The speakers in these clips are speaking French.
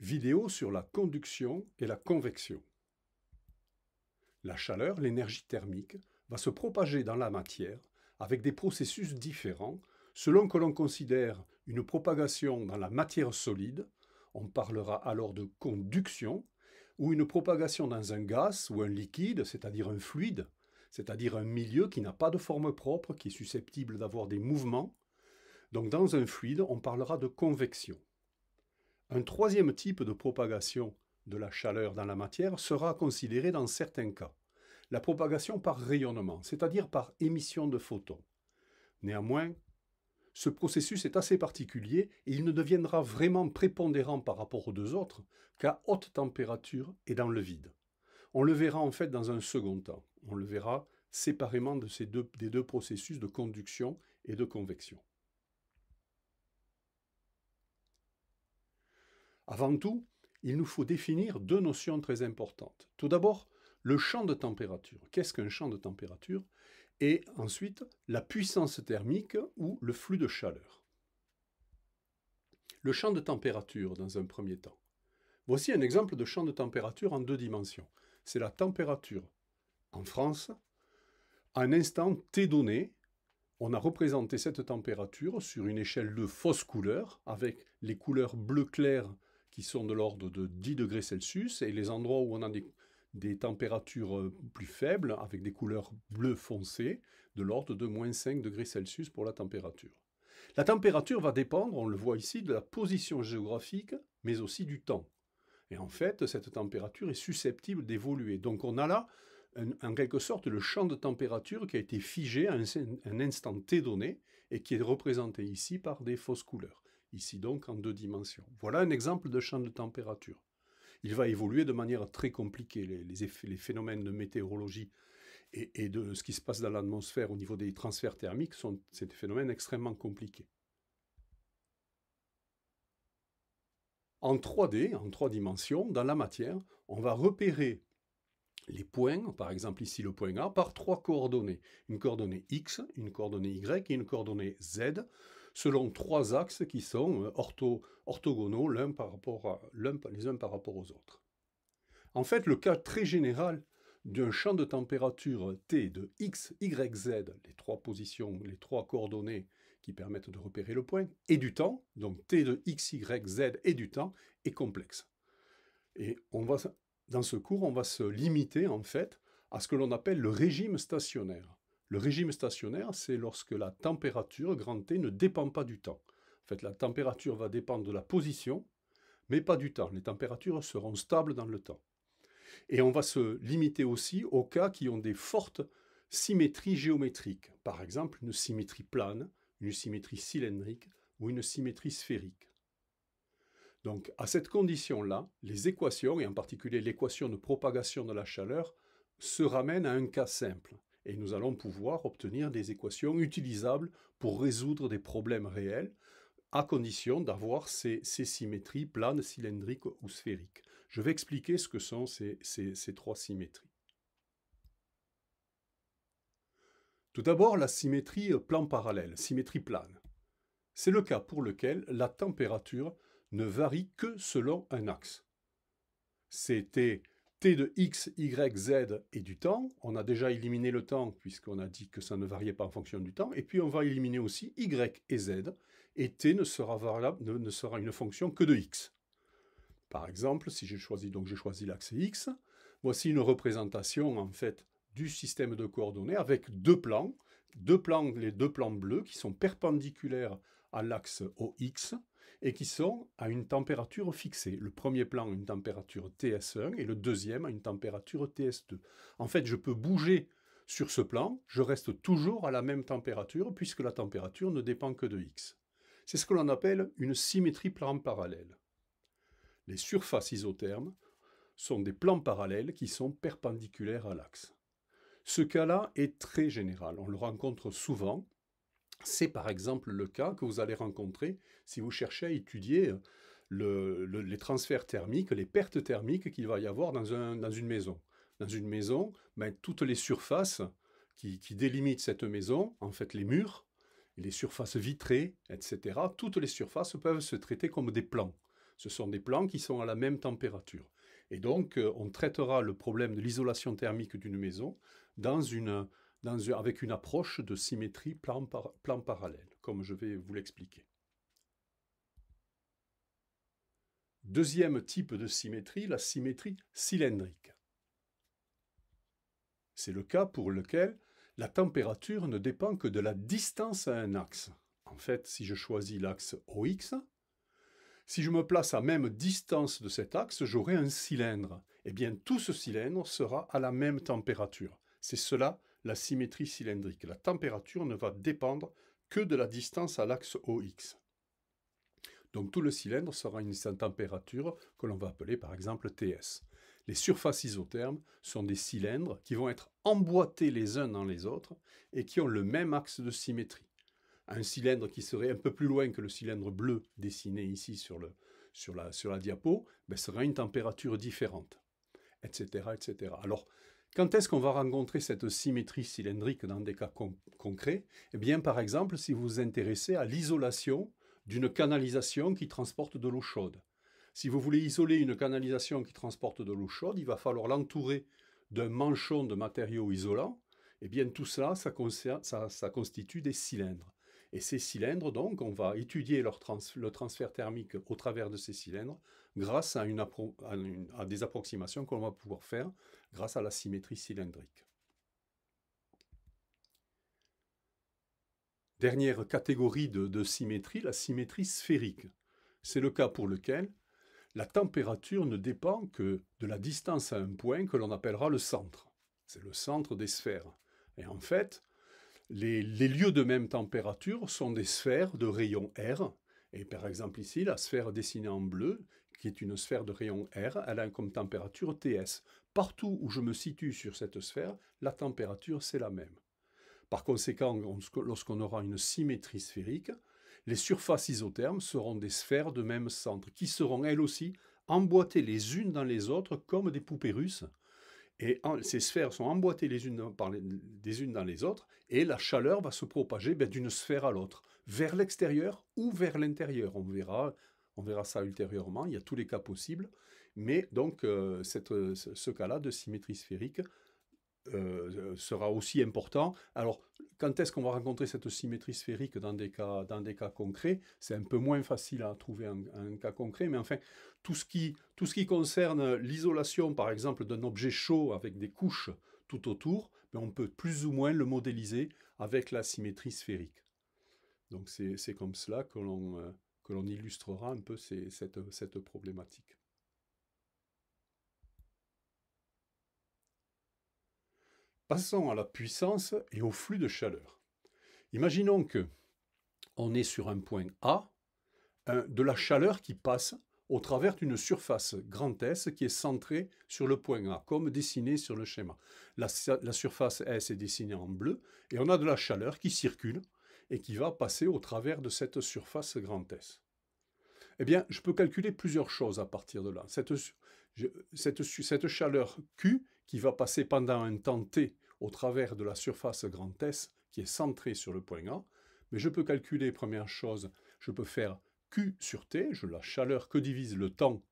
Vidéo sur la conduction et la convection. La chaleur, l'énergie thermique, va se propager dans la matière avec des processus différents selon que l'on considère une propagation dans la matière solide, on parlera alors de conduction, ou une propagation dans un gaz ou un liquide, c'est-à-dire un fluide, c'est-à-dire un milieu qui n'a pas de forme propre, qui est susceptible d'avoir des mouvements. Donc dans un fluide, on parlera de convection. Un troisième type de propagation de la chaleur dans la matière sera considéré dans certains cas, la propagation par rayonnement, c'est-à-dire par émission de photons. Néanmoins, ce processus est assez particulier et il ne deviendra vraiment prépondérant par rapport aux deux autres qu'à haute température et dans le vide. On le verra en fait dans un second temps. On le verra séparément de ces deux, des deux processus de conduction et de convection. Avant tout, il nous faut définir deux notions très importantes. Tout d'abord, le champ de température. Qu'est-ce qu'un champ de température Et ensuite, la puissance thermique ou le flux de chaleur. Le champ de température dans un premier temps. Voici un exemple de champ de température en deux dimensions. C'est la température en France. À un instant t donné, on a représenté cette température sur une échelle de fausse couleur avec les couleurs bleu clair qui sont de l'ordre de 10 degrés Celsius, et les endroits où on a des, températures euh, plus faibles, avec des couleurs bleues foncées, de l'ordre de moins 5 degrés Celsius pour la température. La température va dépendre, on le voit ici, de la position géographique, mais aussi du temps. Et en fait, cette température est susceptible d'évoluer. Donc on a là, en quelque sorte, le champ de température qui a été figé à un, instant T donné et qui est représenté ici par des fausses couleurs ici donc en deux dimensions. Voilà un exemple de champ de température. Il va évoluer de manière très compliquée, les, phénomènes de météorologie et, et, de ce qui se passe dans l'atmosphère au niveau des transferts thermiques sont des phénomènes extrêmement compliqués. En 3D, en trois dimensions, dans la matière, on va repérer les points, par exemple ici le point A, par trois coordonnées. Une coordonnée X, une coordonnée Y et une coordonnée Z selon trois axes qui sont euh, orthogonaux l'un par rapport à, les uns par rapport aux autres. En fait, le cas très général d'un champ de température T de x, y, z, les trois positions, les trois coordonnées qui permettent de repérer le point, et du temps, donc T de x, y, z et du temps, est complexe. Et dans ce cours, on va se limiter en fait à ce que l'on appelle le régime stationnaire. Le régime stationnaire, c'est lorsque la température, grand T, ne dépend pas du temps. En fait, la température va dépendre de la position, mais pas du temps. Les températures seront stables dans le temps. Et on va se limiter aussi aux cas qui ont des fortes symétries géométriques. Par exemple, une symétrie plane, une symétrie cylindrique ou une symétrie sphérique. Donc, à cette condition-là, les équations, et en particulier l'équation de propagation de la chaleur, se ramènent à un cas simple et nous allons pouvoir obtenir des équations utilisables pour résoudre des problèmes réels, à condition d'avoir ces, ces, symétries planes, cylindriques ou sphériques. Je vais expliquer ce que sont ces, ces trois symétries. Tout d'abord, la symétrie euh, plan parallèle, symétrie plane. C'est le cas pour lequel la température ne varie que selon un axe. C'était t de x, y, z et du temps. On a déjà éliminé le temps puisqu'on a dit que ça ne variait pas en fonction du temps. Et puis on va éliminer aussi y et z. Et t ne sera, sera une fonction que de x. Par exemple, si j'ai choisi, choisi l'axe x, voici une représentation en fait du système de coordonnées avec deux plans, deux plans, les deux plans bleus qui sont perpendiculaires à l'axe OX et qui sont à une température fixée. Le premier plan a une température TS1 et le deuxième à une température TS2. En fait, je peux bouger sur ce plan, je reste toujours à la même température puisque la température ne dépend que de X. C'est ce que l'on appelle une symétrie plan parallèle. Les surfaces isothermes sont des plans parallèles qui sont perpendiculaires à l'axe. Ce cas-là est très général, on le rencontre souvent c'est par exemple le cas que vous allez rencontrer si vous cherchez à étudier euh, les transferts thermiques, les pertes thermiques qu'il va y avoir dans, une maison. Dans une maison, ben, toutes les surfaces qui, qui délimitent cette maison, en fait les murs, les surfaces vitrées, etc., toutes les surfaces peuvent se traiter comme des plans. Ce sont des plans qui sont à la même température. Et donc, euh, on traitera le problème de l'isolation thermique d'une maison dans une, avec une approche de symétrie plan, par, plan parallèle, comme je vais vous l'expliquer. Deuxième type de symétrie, la symétrie cylindrique. C'est le cas pour lequel la température ne dépend que de la distance à un axe. En fait, si je choisis l'axe OX, si je me place à même distance de cet axe, j'aurai un cylindre. Eh bien, tout ce cylindre sera à la même température. C'est cela la symétrie cylindrique. La température ne va dépendre que de la distance à l'axe OX. Donc tout le cylindre sera une température que l'on va appeler par exemple TS. Les surfaces isothermes sont des cylindres qui vont être emboîtés les uns dans les autres et qui ont le même axe de symétrie. Un cylindre qui serait un peu plus loin que le cylindre bleu dessiné ici sur, la, diapo mais ben, sera une température différente, etc., etc. Alors quand est-ce qu'on va rencontrer cette symétrie cylindrique dans des cas concrets Eh bien, par exemple, si vous vous intéressez à l'isolation d'une canalisation qui transporte de l'eau chaude. Si vous voulez isoler une canalisation qui transporte de l'eau chaude, il va falloir l'entourer d'un manchon de matériaux isolants. Eh bien, tout cela, ça, constitue des cylindres. Et ces cylindres, donc, on va étudier leur le transfert thermique au travers de ces cylindres grâce à des approximations qu'on va pouvoir faire grâce à la symétrie cylindrique. Dernière catégorie de, symétrie, la symétrie sphérique. C'est le cas pour lequel la température ne dépend que de la distance à un point que l'on appellera le centre. C'est le centre des sphères. Et en fait, les, les, lieux de même température sont des sphères de rayon R. Et par exemple ici, la sphère dessinée en bleu, qui est une sphère de rayon R, elle a comme température TS. Partout où je me situe sur cette sphère, la température, c'est la même. Par conséquent, lorsqu'on aura une symétrie sphérique, les surfaces isothermes seront des sphères de même centre, qui seront elles aussi emboîtées les unes dans les autres comme des poupées russes. Et ces sphères sont emboîtées les unes, dans, les, unes dans les autres, et la chaleur va se propager ben, d'une sphère à l'autre, vers l'extérieur ou vers l'intérieur. on verra ça ultérieurement, il y a tous les cas possibles. Mais donc, euh, euh, ce cas-là de symétrie sphérique euh, sera aussi important. Alors, quand est-ce qu'on va rencontrer cette symétrie sphérique dans des cas, concrets C'est un peu moins facile à trouver un, cas concret, mais enfin, tout ce qui, concerne l'isolation, par exemple, d'un objet chaud avec des couches tout autour, ben, on peut plus ou moins le modéliser avec la symétrie sphérique. Donc, c'est comme cela que l'on illustrera un peu cette problématique. Passons à la puissance et au flux de chaleur. Imaginons que on est sur un point A, de la chaleur qui passe au travers d'une surface S qui est centrée sur le point A, comme dessiné sur le schéma. La, surface S est dessinée en bleu et on a de la chaleur qui circule et qui va passer au travers de cette surface S. Eh bien, je peux calculer plusieurs choses à partir de là. Cette, cette chaleur Q, qui va passer pendant un temps t au travers de la surface grand S qui est centrée sur le point A. Mais je peux calculer, première chose, je peux faire Q sur T, la chaleur que divise le temps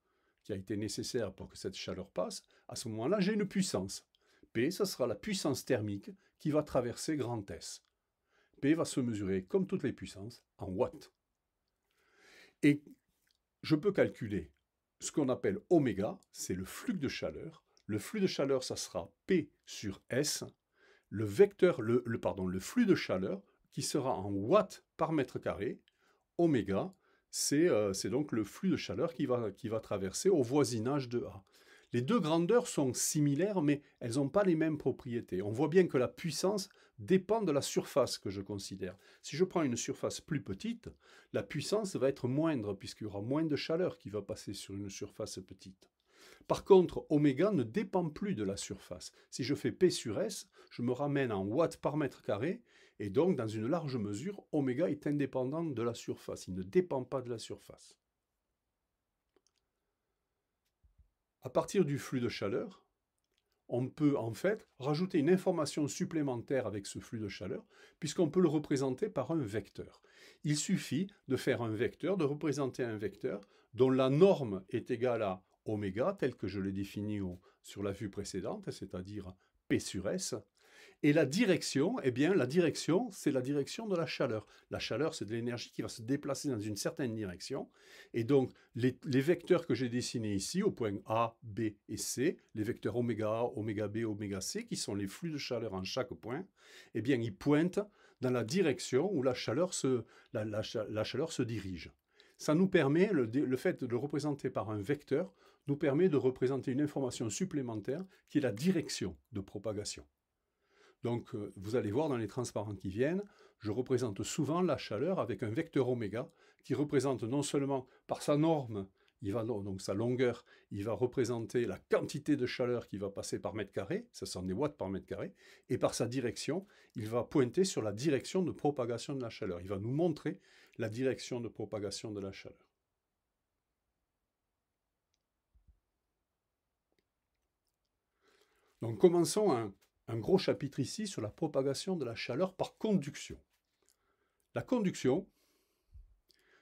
qui a été nécessaire pour que cette chaleur passe. À ce moment-là, j'ai une puissance. P, ça sera la puissance thermique qui va traverser grand S. P va se mesurer, comme toutes les puissances, en watts. Et je peux calculer ce qu'on appelle oméga, c'est le flux de chaleur, le flux de chaleur, ça sera P sur S, le vecteur, le, pardon, le flux de chaleur, qui sera en watts par mètre carré, oméga, euh, c'est donc le flux de chaleur qui va, qui va traverser au voisinage de A. Les deux grandeurs sont similaires, mais elles n'ont pas les mêmes propriétés. On voit bien que la puissance dépend de la surface que je considère. Si je prends une surface plus petite, la puissance va être moindre, puisqu'il y aura moins de chaleur qui va passer sur une surface petite. Par contre, oméga ne dépend plus de la surface. Si je fais P sur S, je me ramène en watts par mètre carré, et donc, dans une large mesure, oméga est indépendant de la surface. Il ne dépend pas de la surface. À partir du flux de chaleur, on peut en fait rajouter une information supplémentaire avec ce flux de chaleur, puisqu'on peut le représenter par un vecteur. Il suffit de faire un vecteur, de représenter un vecteur dont la norme est égale à oméga tel que je l'ai défini sur la vue précédente, c'est-à-dire P sur S. Et la direction, eh bien, la direction, c'est la direction de la chaleur. La chaleur, c'est de l'énergie qui va se déplacer dans une certaine direction. Et donc, les, vecteurs que j'ai dessinés ici, au point A, B et C, les vecteurs oméga A, oméga B, oméga C, qui sont les flux de chaleur en chaque point, eh bien, ils pointent dans la direction où la chaleur se, la, chaleur se dirige. Ça nous permet, le fait de le représenter par un vecteur, nous permet de représenter une information supplémentaire qui est la direction de propagation. Donc, euh, vous allez voir dans les transparents qui viennent, je représente souvent la chaleur avec un vecteur oméga qui représente non seulement par sa norme, il va, donc sa longueur, il va représenter la quantité de chaleur qui va passer par mètre carré, ça sont des watts par mètre carré, et par sa direction, il va pointer sur la direction de propagation de la chaleur. Il va nous montrer la direction de propagation de la chaleur. Donc commençons un, gros chapitre ici sur la propagation de la chaleur par conduction. La conduction,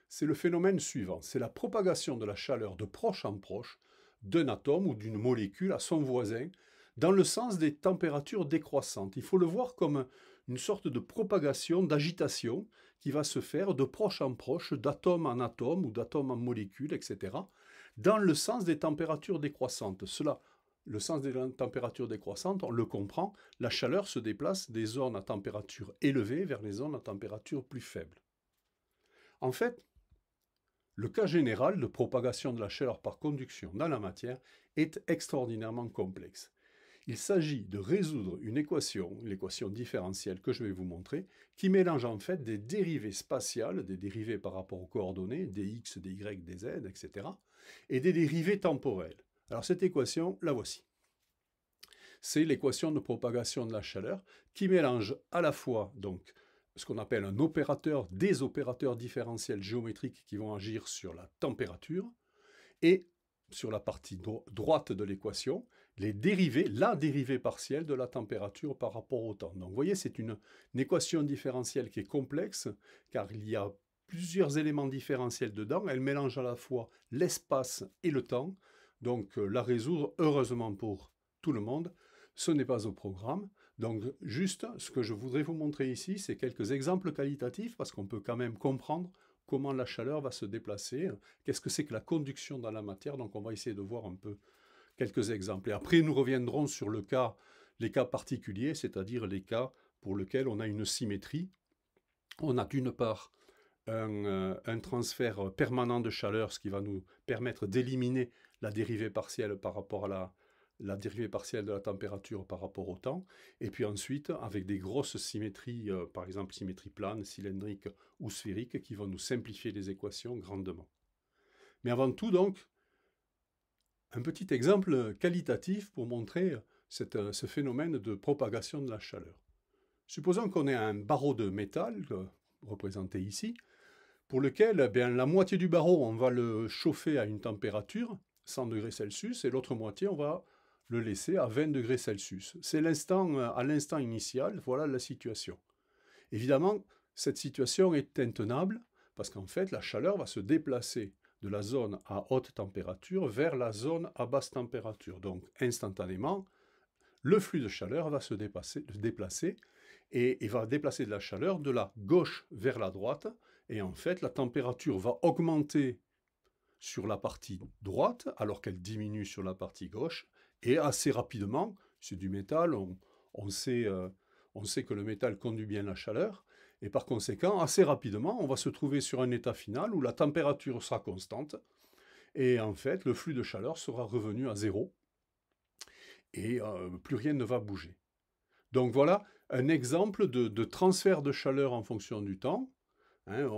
c'est le phénomène suivant, c'est la propagation de la chaleur de proche en proche d'un atome ou d'une molécule à son voisin dans le sens des températures décroissantes. Il faut le voir comme une sorte de propagation, d'agitation qui va se faire de proche en proche, d'atome en atome ou d'atome en molécule, etc., dans le sens des températures décroissantes. Cela le sens des températures décroissantes, on le comprend, la chaleur se déplace des zones à température élevée vers les zones à température plus faible. En fait, le cas général de propagation de la chaleur par conduction dans la matière est extraordinairement complexe. Il s'agit de résoudre une équation, l'équation différentielle que je vais vous montrer, qui mélange en fait des dérivées spatiales, des dérivées par rapport aux coordonnées, des x, des y, des z, etc., et des dérivées temporelles. Alors cette équation, la voici. C'est l'équation de propagation de la chaleur qui mélange à la fois donc ce qu'on appelle un opérateur, des opérateurs différentiels géométriques qui vont agir sur la température, et sur la partie droite de l'équation, les dérivées, la dérivée partielle de la température par rapport au temps. Donc vous voyez, c'est une, équation différentielle qui est complexe, car il y a plusieurs éléments différentiels dedans, elle mélange à la fois l'espace et le temps, donc euh, la résoudre, heureusement pour tout le monde, ce n'est pas au programme. Donc juste, ce que je voudrais vous montrer ici, c'est quelques exemples qualitatifs, parce qu'on peut quand même comprendre comment la chaleur va se déplacer, hein. qu'est-ce que c'est que la conduction dans la matière. Donc on va essayer de voir un peu quelques exemples. Et après, nous reviendrons sur le cas, les cas particuliers, c'est-à-dire les cas pour lesquels on a une symétrie. On a d'une part un, euh, un transfert permanent de chaleur, ce qui va nous permettre d'éliminer la dérivée partielle par rapport à la, la dérivée partielle de la température par rapport au temps, et puis ensuite avec des grosses symétries, euh, par exemple symétrie plane, cylindrique ou sphérique, qui vont nous simplifier les équations grandement. Mais avant tout donc, un petit exemple qualitatif pour montrer euh, ce phénomène de propagation de la chaleur. Supposons qu'on ait un barreau de métal, euh, représenté ici, pour lequel eh bien, la moitié du barreau, on va le chauffer à une température 100 degrés Celsius et l'autre moitié, on va le laisser à 20 degrés Celsius. C'est l'instant, euh, à l'instant initial, voilà la situation. Évidemment, cette situation est intenable parce qu'en fait, la chaleur va se déplacer de la zone à haute température vers la zone à basse température. Donc, instantanément, le flux de chaleur va se, déplacer et, et, va déplacer de la chaleur de la gauche vers la droite. Et en fait, la température va augmenter sur la partie droite alors qu'elle diminue sur la partie gauche et assez rapidement, c'est du métal, euh, on, sait, que le métal conduit bien la chaleur et par conséquent, assez rapidement, on va se trouver sur un état final où la température sera constante et en fait, le flux de chaleur sera revenu à zéro et euh, plus rien ne va bouger. Donc voilà un exemple de transfert de chaleur en fonction du temps Hein,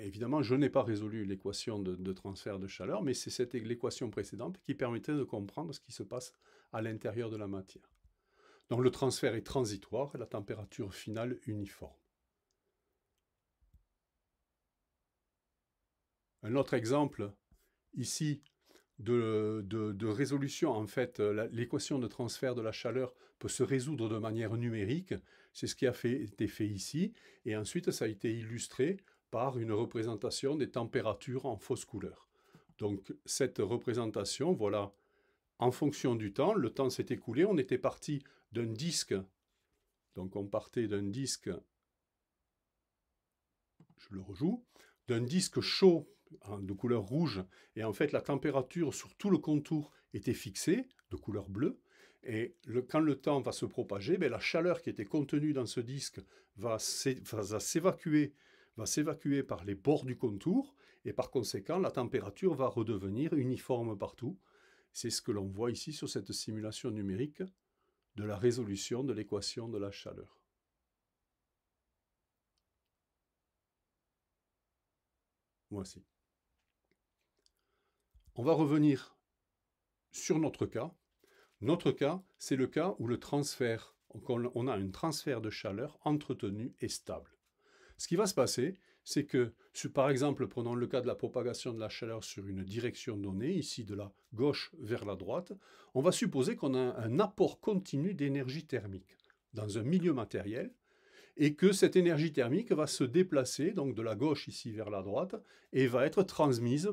évidemment, je n'ai pas résolu l'équation de, de, transfert de chaleur, mais c'est l'équation précédente qui permettait de comprendre ce qui se passe à l'intérieur de la matière. Donc le transfert est transitoire, la température finale uniforme. Un autre exemple, ici, de, résolution. En fait, euh, l'équation de transfert de la chaleur peut se résoudre de manière numérique. C'est ce qui a été fait ici. Et ensuite, ça a été illustré par une représentation des températures en fausse couleur. Donc, cette représentation, voilà, en fonction du temps, le temps s'est écoulé, on était parti d'un disque. Donc, on partait d'un disque, je le rejoue, d'un disque chaud Hein, de couleur rouge. Et en fait, la température sur tout le contour était fixée de couleur bleue. Et quand le temps va se propager, ben, la chaleur qui était contenue dans ce disque va s'évacuer va s'évacuer par les bords du contour et par conséquent la température va redevenir uniforme partout. C'est ce que l'on voit ici sur cette simulation numérique de la résolution de l'équation de la chaleur. Voici. On va revenir sur notre cas. Notre cas, c'est le cas où le transfert, on a un transfert de chaleur entretenu et stable. Ce qui va se passer, c'est que, par exemple, prenons le cas de la propagation de la chaleur sur une direction donnée, ici de la gauche vers la droite, on va supposer qu'on a un apport continu d'énergie thermique dans un milieu matériel, et que cette énergie thermique va se déplacer, donc de la gauche ici vers la droite, et va être transmise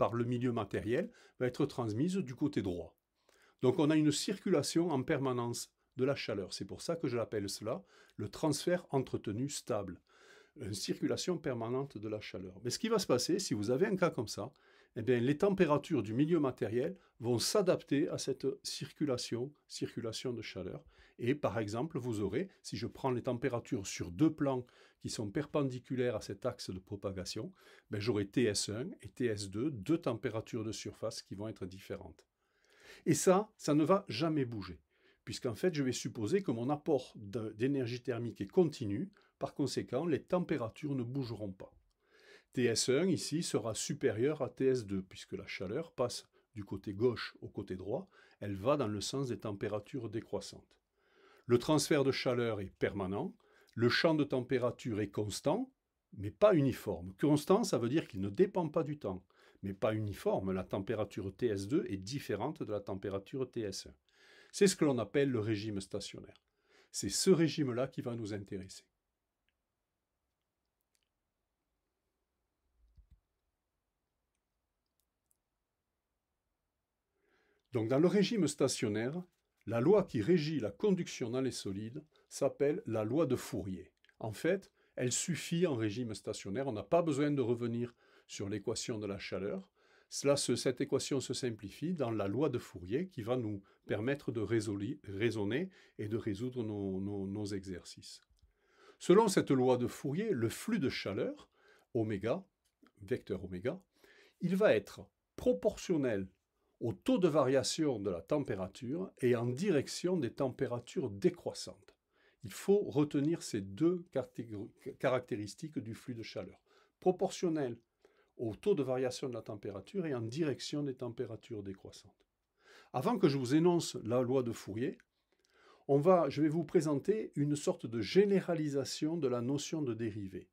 par le milieu matériel va être transmise du côté droit. Donc on a une circulation en permanence de la chaleur. C'est pour ça que je l'appelle cela le transfert entretenu stable. Une circulation permanente de la chaleur. Mais ce qui va se passer, si vous avez un cas comme ça, eh bien, les températures du milieu matériel vont s'adapter à cette circulation, circulation de chaleur, et par exemple, vous aurez, si je prends les températures sur deux plans qui sont perpendiculaires à cet axe de propagation, ben, j'aurai TS1 et TS2, deux températures de surface qui vont être différentes. Et ça, ça ne va jamais bouger, puisqu'en fait, je vais supposer que mon apport d'énergie thermique est continu, par conséquent, les températures ne bougeront pas. TS1 ici sera supérieur à TS2, puisque la chaleur passe du côté gauche au côté droit, elle va dans le sens des températures décroissantes. Le transfert de chaleur est permanent, le champ de température est constant, mais pas uniforme. Constant, ça veut dire qu'il ne dépend pas du temps, mais pas uniforme. La température TS2 est différente de la température TS1. C'est ce que l'on appelle le régime stationnaire. C'est ce régime-là qui va nous intéresser. Donc dans le régime stationnaire, la loi qui régit la conduction dans les solides s'appelle la loi de Fourier. En fait, elle suffit en régime stationnaire, on n'a pas besoin de revenir sur l'équation de la chaleur. Cela, cette équation se simplifie dans la loi de Fourier qui va nous permettre de raisonner et de résoudre nos, nos exercices. Selon cette loi de Fourier, le flux de chaleur, oméga, vecteur oméga, il va être proportionnel au taux de variation de la température et en direction des températures décroissantes. Il faut retenir ces deux caractéristiques du flux de chaleur. Proportionnel au taux de variation de la température et en direction des températures décroissantes. Avant que je vous énonce la loi de Fourier, on va, je vais vous présenter une sorte de généralisation de la notion de dérivée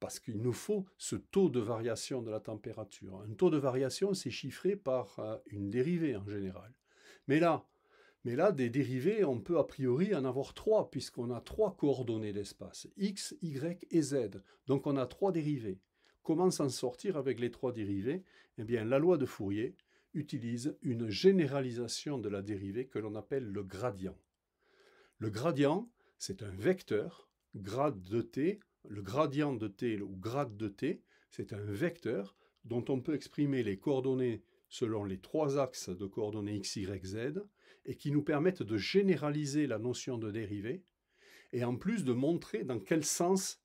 parce qu'il nous faut ce taux de variation de la température. Un taux de variation, c'est chiffré par euh, une dérivée en général. Mais là, mais là, des dérivées, on peut a priori en avoir trois, puisqu'on a trois coordonnées d'espace, x, y et z. Donc on a trois dérivées. Comment s'en sortir avec les trois dérivées Eh bien, la loi de Fourier utilise une généralisation de la dérivée que l'on appelle le gradient. Le gradient, c'est un vecteur, grade de t, le gradient de t ou grade de t, c'est un vecteur dont on peut exprimer les coordonnées selon les trois axes de coordonnées x, y, z, et qui nous permettent de généraliser la notion de dérivée, et en plus de montrer dans quel sens,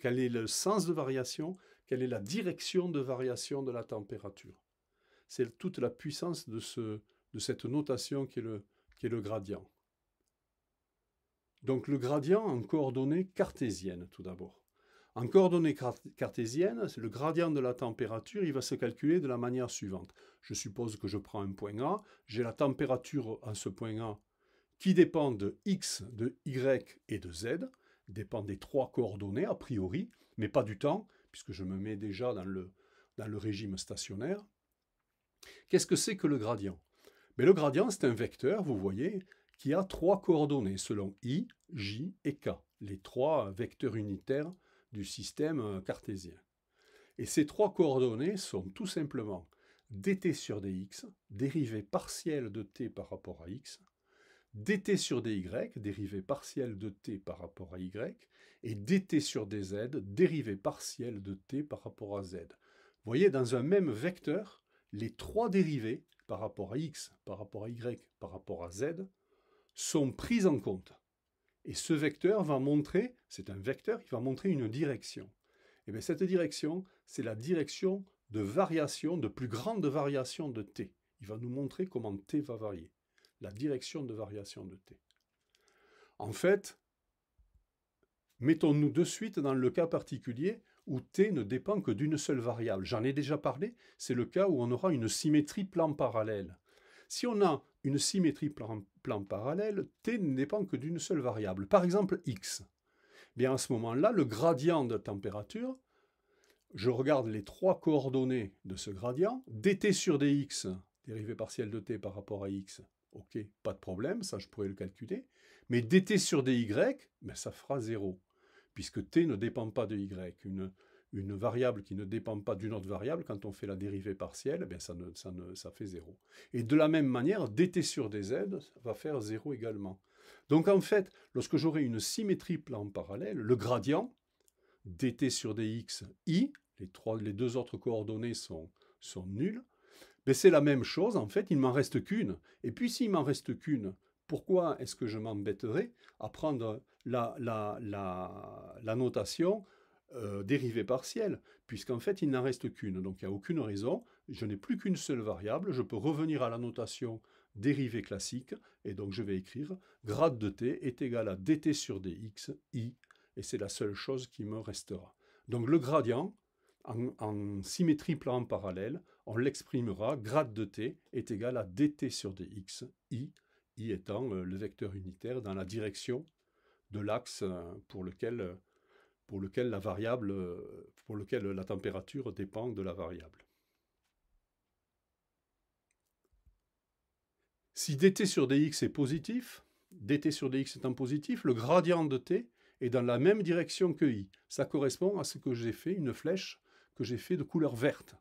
quel est le sens de variation, quelle est la direction de variation de la température. C'est toute la puissance de, cette notation qui est le gradient. Donc le gradient en coordonnées cartésiennes tout d'abord. En coordonnées cartésiennes, le gradient de la température, il va se calculer de la manière suivante. Je suppose que je prends un point A, j'ai la température à ce point A qui dépend de x, de y et de z, dépend des trois coordonnées a priori, mais pas du temps, puisque je me mets déjà dans le, dans le régime stationnaire. Qu'est-ce que c'est que le gradient mais ben, Le gradient, c'est un vecteur, vous voyez, qui a trois coordonnées selon I, J et K, les trois vecteurs unitaires du système euh, cartésien. Et ces trois coordonnées sont tout simplement dt sur dx, dérivée partielle de t par rapport à x, dt sur dy, dérivée partielle de t par rapport à y, et dt sur dz, dérivée partielle de t par rapport à z. Vous voyez, dans un même vecteur, les trois dérivées par rapport à x, par rapport à y, par rapport à z, sont prises en compte. Et ce vecteur va montrer, c'est un vecteur, il va montrer une direction. Et bien cette direction, c'est la direction de variation, de plus grande variation de t. Il va nous montrer comment t va varier, la direction de variation de t. En fait, mettons-nous de suite dans le cas particulier où t ne dépend que d'une seule variable. J'en ai déjà parlé, c'est le cas où on aura une symétrie plan parallèle. Si on a une symétrie plan, parallèle, t ne dépend que d'une seule variable, par exemple x. Eh bien à ce moment-là, le gradient de température, je regarde les trois coordonnées de ce gradient, dt sur dx, dérivée partielle de t par rapport à x, ok, pas de problème, ça je pourrais le calculer, mais dt sur dy, ben, ça fera 0, puisque t ne dépend pas de y. Une, une variable qui ne dépend pas d'une autre variable, quand on fait la dérivée partielle, eh ça, ne, ça, fait 0. Et de la même manière, dt sur dz va faire 0 également. Donc en fait, lorsque j'aurai une symétrie plan parallèle, le gradient dt sur dx, i, les, trois, les deux autres coordonnées sont, sont nulles, ben, c'est la même chose, en fait, il m'en reste qu'une. Et puis s'il m'en reste qu'une, pourquoi est-ce que je m'embêterai à prendre la, la notation euh, dérivée partielle, puisqu'en fait, il n'en reste qu'une. Donc, il n'y a aucune raison. Je n'ai plus qu'une seule variable. Je peux revenir à la notation dérivée classique. Et donc, je vais écrire grade de t est égal à dt sur dx, i. Et c'est la seule chose qui me restera. Donc, le gradient, en, symétrie plan parallèle, on l'exprimera grade de t est égal à dt sur dx, i. i étant euh, le vecteur unitaire dans la direction de l'axe euh, pour lequel pour lequel la variable, euh, pour lequel la température dépend de la variable. Si dt sur dx est positif, dt sur dx étant positif, le gradient de t est dans la même direction que i. Ça correspond à ce que j'ai fait, une flèche que j'ai fait de couleur verte.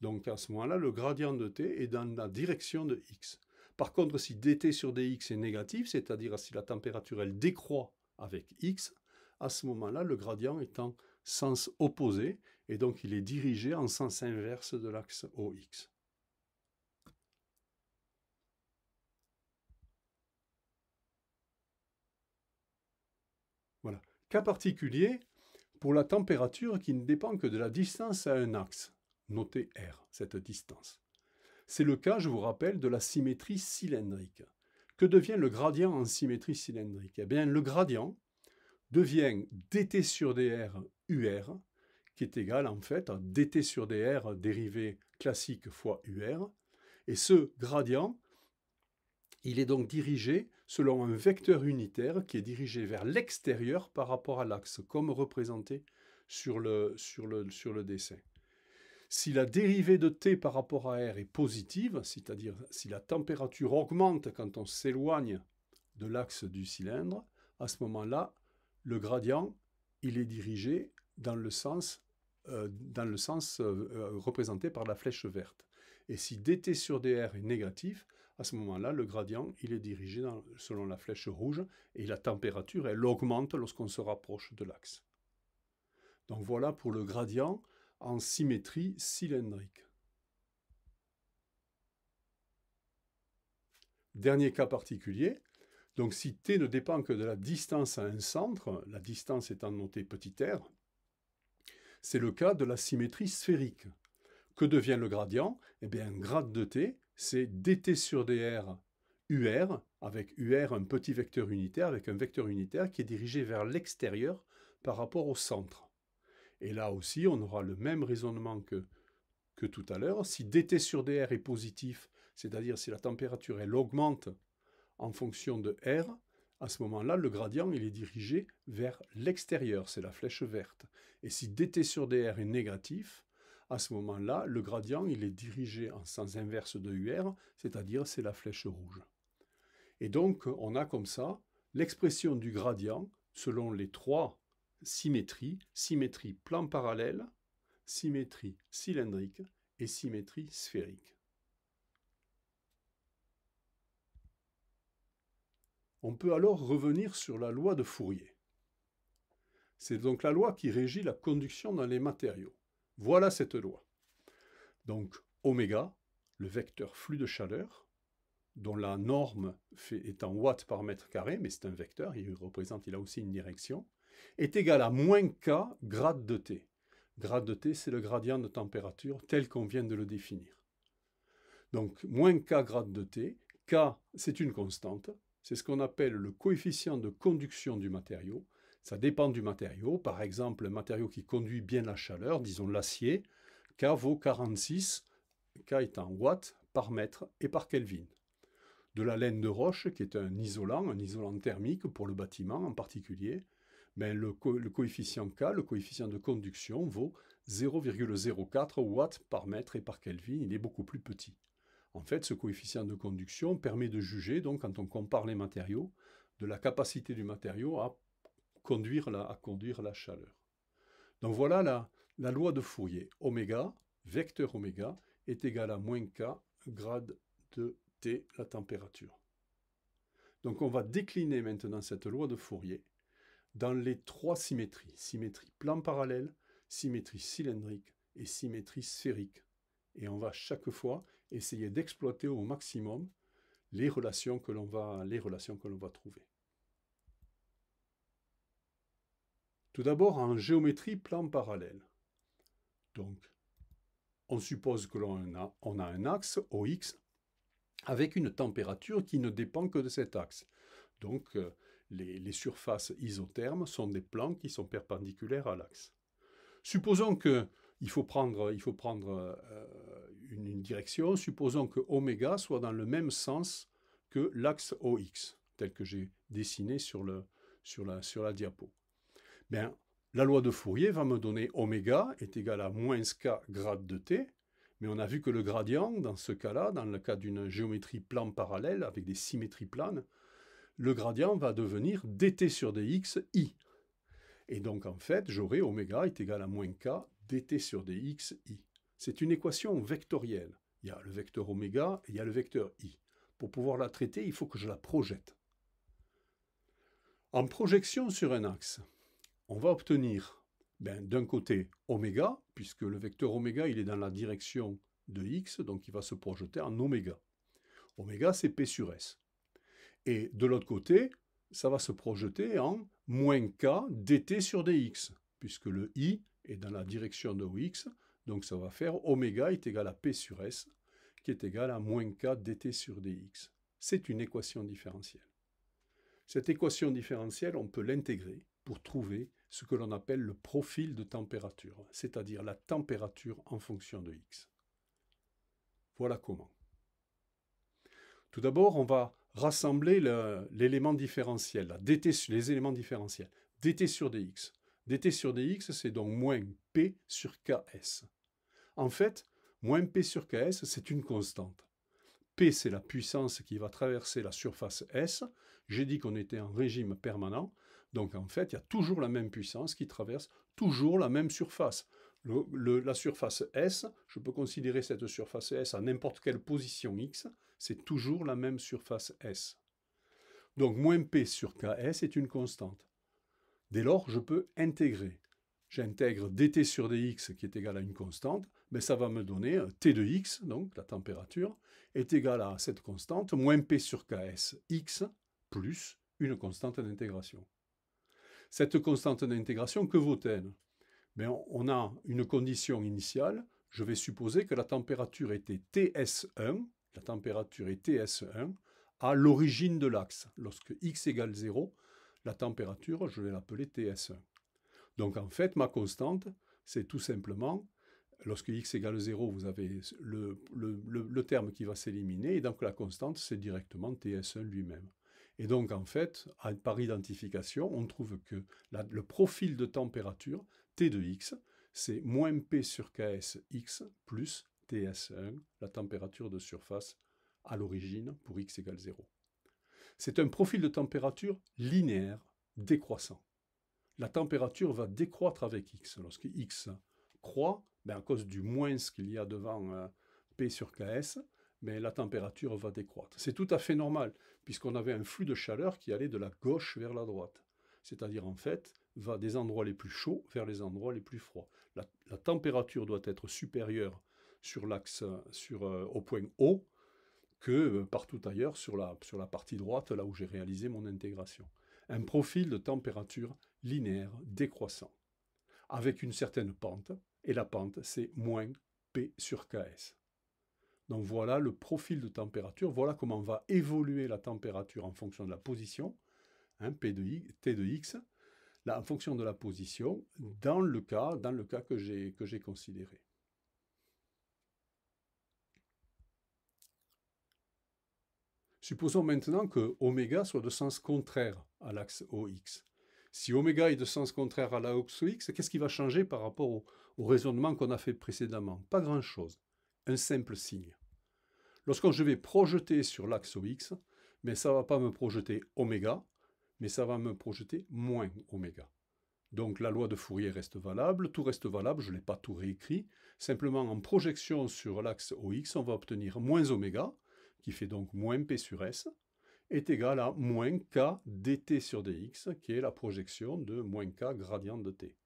Donc à ce moment-là, le gradient de t est dans la direction de x. Par contre, si dt sur dx est négatif, c'est-à-dire si la température elle décroît avec x, à ce moment-là, le gradient est en sens opposé, et donc il est dirigé en sens inverse de l'axe OX. Voilà. Cas particulier pour la température qui ne dépend que de la distance à un axe. Notez R, cette distance. C'est le cas, je vous rappelle, de la symétrie cylindrique. Que devient le gradient en symétrie cylindrique Eh bien, le gradient, devient dt sur dr UR, qui est égal en fait à dt sur dr dérivé classique fois UR. Et ce gradient, il est donc dirigé selon un vecteur unitaire qui est dirigé vers l'extérieur par rapport à l'axe, comme représenté sur le, sur le, sur le dessin. Si la dérivée de t par rapport à r est positive, c'est-à-dire si la température augmente quand on s'éloigne de l'axe du cylindre, à ce moment-là, le gradient, il est dirigé dans le sens, euh, dans le sens euh, euh, représenté par la flèche verte. Et si dt sur dr est négatif, à ce moment-là, le gradient, il est dirigé selon la flèche rouge, et la température, elle augmente lorsqu'on se rapproche de l'axe. Donc voilà pour le gradient en symétrie cylindrique. Dernier cas particulier, donc si t ne dépend que de la distance à un centre, la distance étant notée petit r, c'est le cas de la symétrie sphérique. Que devient le gradient Eh bien, un grade de t, c'est dt sur dr UR, avec UR un petit vecteur unitaire, avec un vecteur unitaire qui est dirigé vers l'extérieur par rapport au centre. Et là aussi, on aura le même raisonnement que, que tout à l'heure. Si dt sur dr est positif, c'est-à-dire si la température elle augmente en fonction de R, à ce moment-là, le gradient il est dirigé vers l'extérieur, c'est la flèche verte. Et si dt sur dr est négatif, à ce moment-là, le gradient il est dirigé en sens inverse de ur, c'est-à-dire c'est la flèche rouge. Et donc, on a comme ça l'expression du gradient selon les trois symétries, symétrie plan parallèle, symétrie cylindrique et symétrie sphérique. On peut alors revenir sur la loi de Fourier. C'est donc la loi qui régit la conduction dans les matériaux. Voilà cette loi. Donc, oméga, le vecteur flux de chaleur, dont la norme est en watts par mètre carré, mais c'est un vecteur, il représente, il a aussi une direction, est égal à moins k grade de t. Grade de t, c'est le gradient de température tel qu'on vient de le définir. Donc, moins k grade de t, k, c'est une constante, c'est ce qu'on appelle le coefficient de conduction du matériau. Ça dépend du matériau. Par exemple, un matériau qui conduit bien la chaleur, disons l'acier, K vaut 46, K étant en watts, par mètre et par Kelvin. De la laine de roche, qui est un isolant, un isolant thermique pour le bâtiment en particulier, mais le, le coefficient K, le coefficient de conduction, vaut 0,04 watts par mètre et par Kelvin. Il est beaucoup plus petit. En fait, ce coefficient de conduction permet de juger, donc, quand on compare les matériaux, de la capacité du matériau à conduire la, chaleur. Donc voilà la, loi de Fourier. Oméga, vecteur oméga, est égal à moins k grade de t, la température. Donc on va décliner maintenant cette loi de Fourier dans les trois symétries. Symétrie plan parallèle, symétrie cylindrique et symétrie sphérique. Et on va chaque fois essayer d'exploiter au maximum les relations que l'on va, les relations que l'on va trouver. Tout d'abord, en géométrie plan parallèle. Donc, on suppose que l'on a, on a un axe OX avec une température qui ne dépend que de cet axe. Donc, euh, les, surfaces isothermes sont des plans qui sont perpendiculaires à l'axe. Supposons que il faut prendre, il faut prendre euh, une, direction, supposons que oméga soit dans le même sens que l'axe OX, tel que j'ai dessiné sur, la, diapo. Bien, la loi de Fourier va me donner oméga est égal à moins k grade de t, mais on a vu que le gradient, dans ce cas-là, dans le cas d'une géométrie plan parallèle avec des symétries planes, le gradient va devenir dt sur dx i. Et donc en fait, j'aurai oméga est égal à moins k dt sur dx i. C'est une équation vectorielle. Il y a le vecteur oméga et il y a le vecteur i. Pour pouvoir la traiter, il faut que je la projette. En projection sur un axe, on va obtenir ben, d'un côté oméga, puisque le vecteur oméga il est dans la direction de x, donc il va se projeter en oméga. Oméga, c'est p sur s. Et de l'autre côté, ça va se projeter en moins k dt sur dx, puisque le i est dans la direction de x, donc ça va faire oméga est égal à P sur S, qui est égal à moins K dt sur dx. C'est une équation différentielle. Cette équation différentielle, on peut l'intégrer pour trouver ce que l'on appelle le profil de température, c'est-à-dire la température en fonction de x. Voilà comment. Tout d'abord, on va rassembler l'élément différentiel, les éléments différentiels, dt sur dx. dt sur dx, c'est donc moins p sur ks. En fait, moins P sur KS, c'est une constante. P, c'est la puissance qui va traverser la surface S. J'ai dit qu'on était en régime permanent. Donc en fait, il y a toujours la même puissance qui traverse toujours la même surface. la surface S, je peux considérer cette surface S à n'importe quelle position X, c'est toujours la même surface S. Donc moins P sur KS est une constante. Dès lors, je peux intégrer. J'intègre dt sur dx qui est égal à une constante, ça va me donner T de x, donc la température, est égale à cette constante, moins P sur Ks, x, plus une constante d'intégration. Cette constante d'intégration, que vaut-elle ben, On a une condition initiale, je vais supposer que la température était TS1, la température est TS1, à l'origine de l'axe. Lorsque x égale 0, la température, je vais l'appeler TS1. Donc en fait, ma constante, c'est tout simplement Lorsque x égale 0, vous avez le, terme qui va s'éliminer, et donc la constante, c'est directement TS1 lui-même. Et donc, en fait, par identification, on trouve que le profil de température, T de x, c'est moins P sur KS x plus TS1, la température de surface à l'origine pour x égale 0. C'est un profil de température linéaire décroissant. La température va décroître avec x. Lorsque x croît, ben, à cause du moins ce qu'il y a devant euh, P sur Ks, mais la température va décroître. C'est tout à fait normal, puisqu'on avait un flux de chaleur qui allait de la gauche vers la droite. C'est-à-dire, en fait, va des endroits les plus chauds vers les endroits les plus froids. La, température doit être supérieure sur l'axe, sur, euh, au point O, que euh, partout ailleurs sur la, sur la partie droite, là où j'ai réalisé mon intégration. Un profil de température linéaire décroissant, avec une certaine pente, et la pente, c'est moins P sur Ks. Donc voilà le profil de température, voilà comment va évoluer la température en fonction de la position, hein, P de T de X, là, en fonction de la position, dans le cas, dans le cas que j'ai considéré. Supposons maintenant que oméga soit de sens contraire à l'axe OX. Si oméga est de sens contraire à l'axe OX, qu'est-ce qui va changer par rapport au, au raisonnement qu'on a fait précédemment. Pas grand-chose, un simple signe. Lorsque je vais projeter sur l'axe OX, mais ça ne va pas me projeter oméga, mais ça va me projeter moins oméga. Donc la loi de Fourier reste valable, tout reste valable, je ne l'ai pas tout réécrit. Simplement en projection sur l'axe OX, on va obtenir moins oméga, qui fait donc moins P sur S, est égal à moins K dt sur dx, qui est la projection de moins K gradient de T.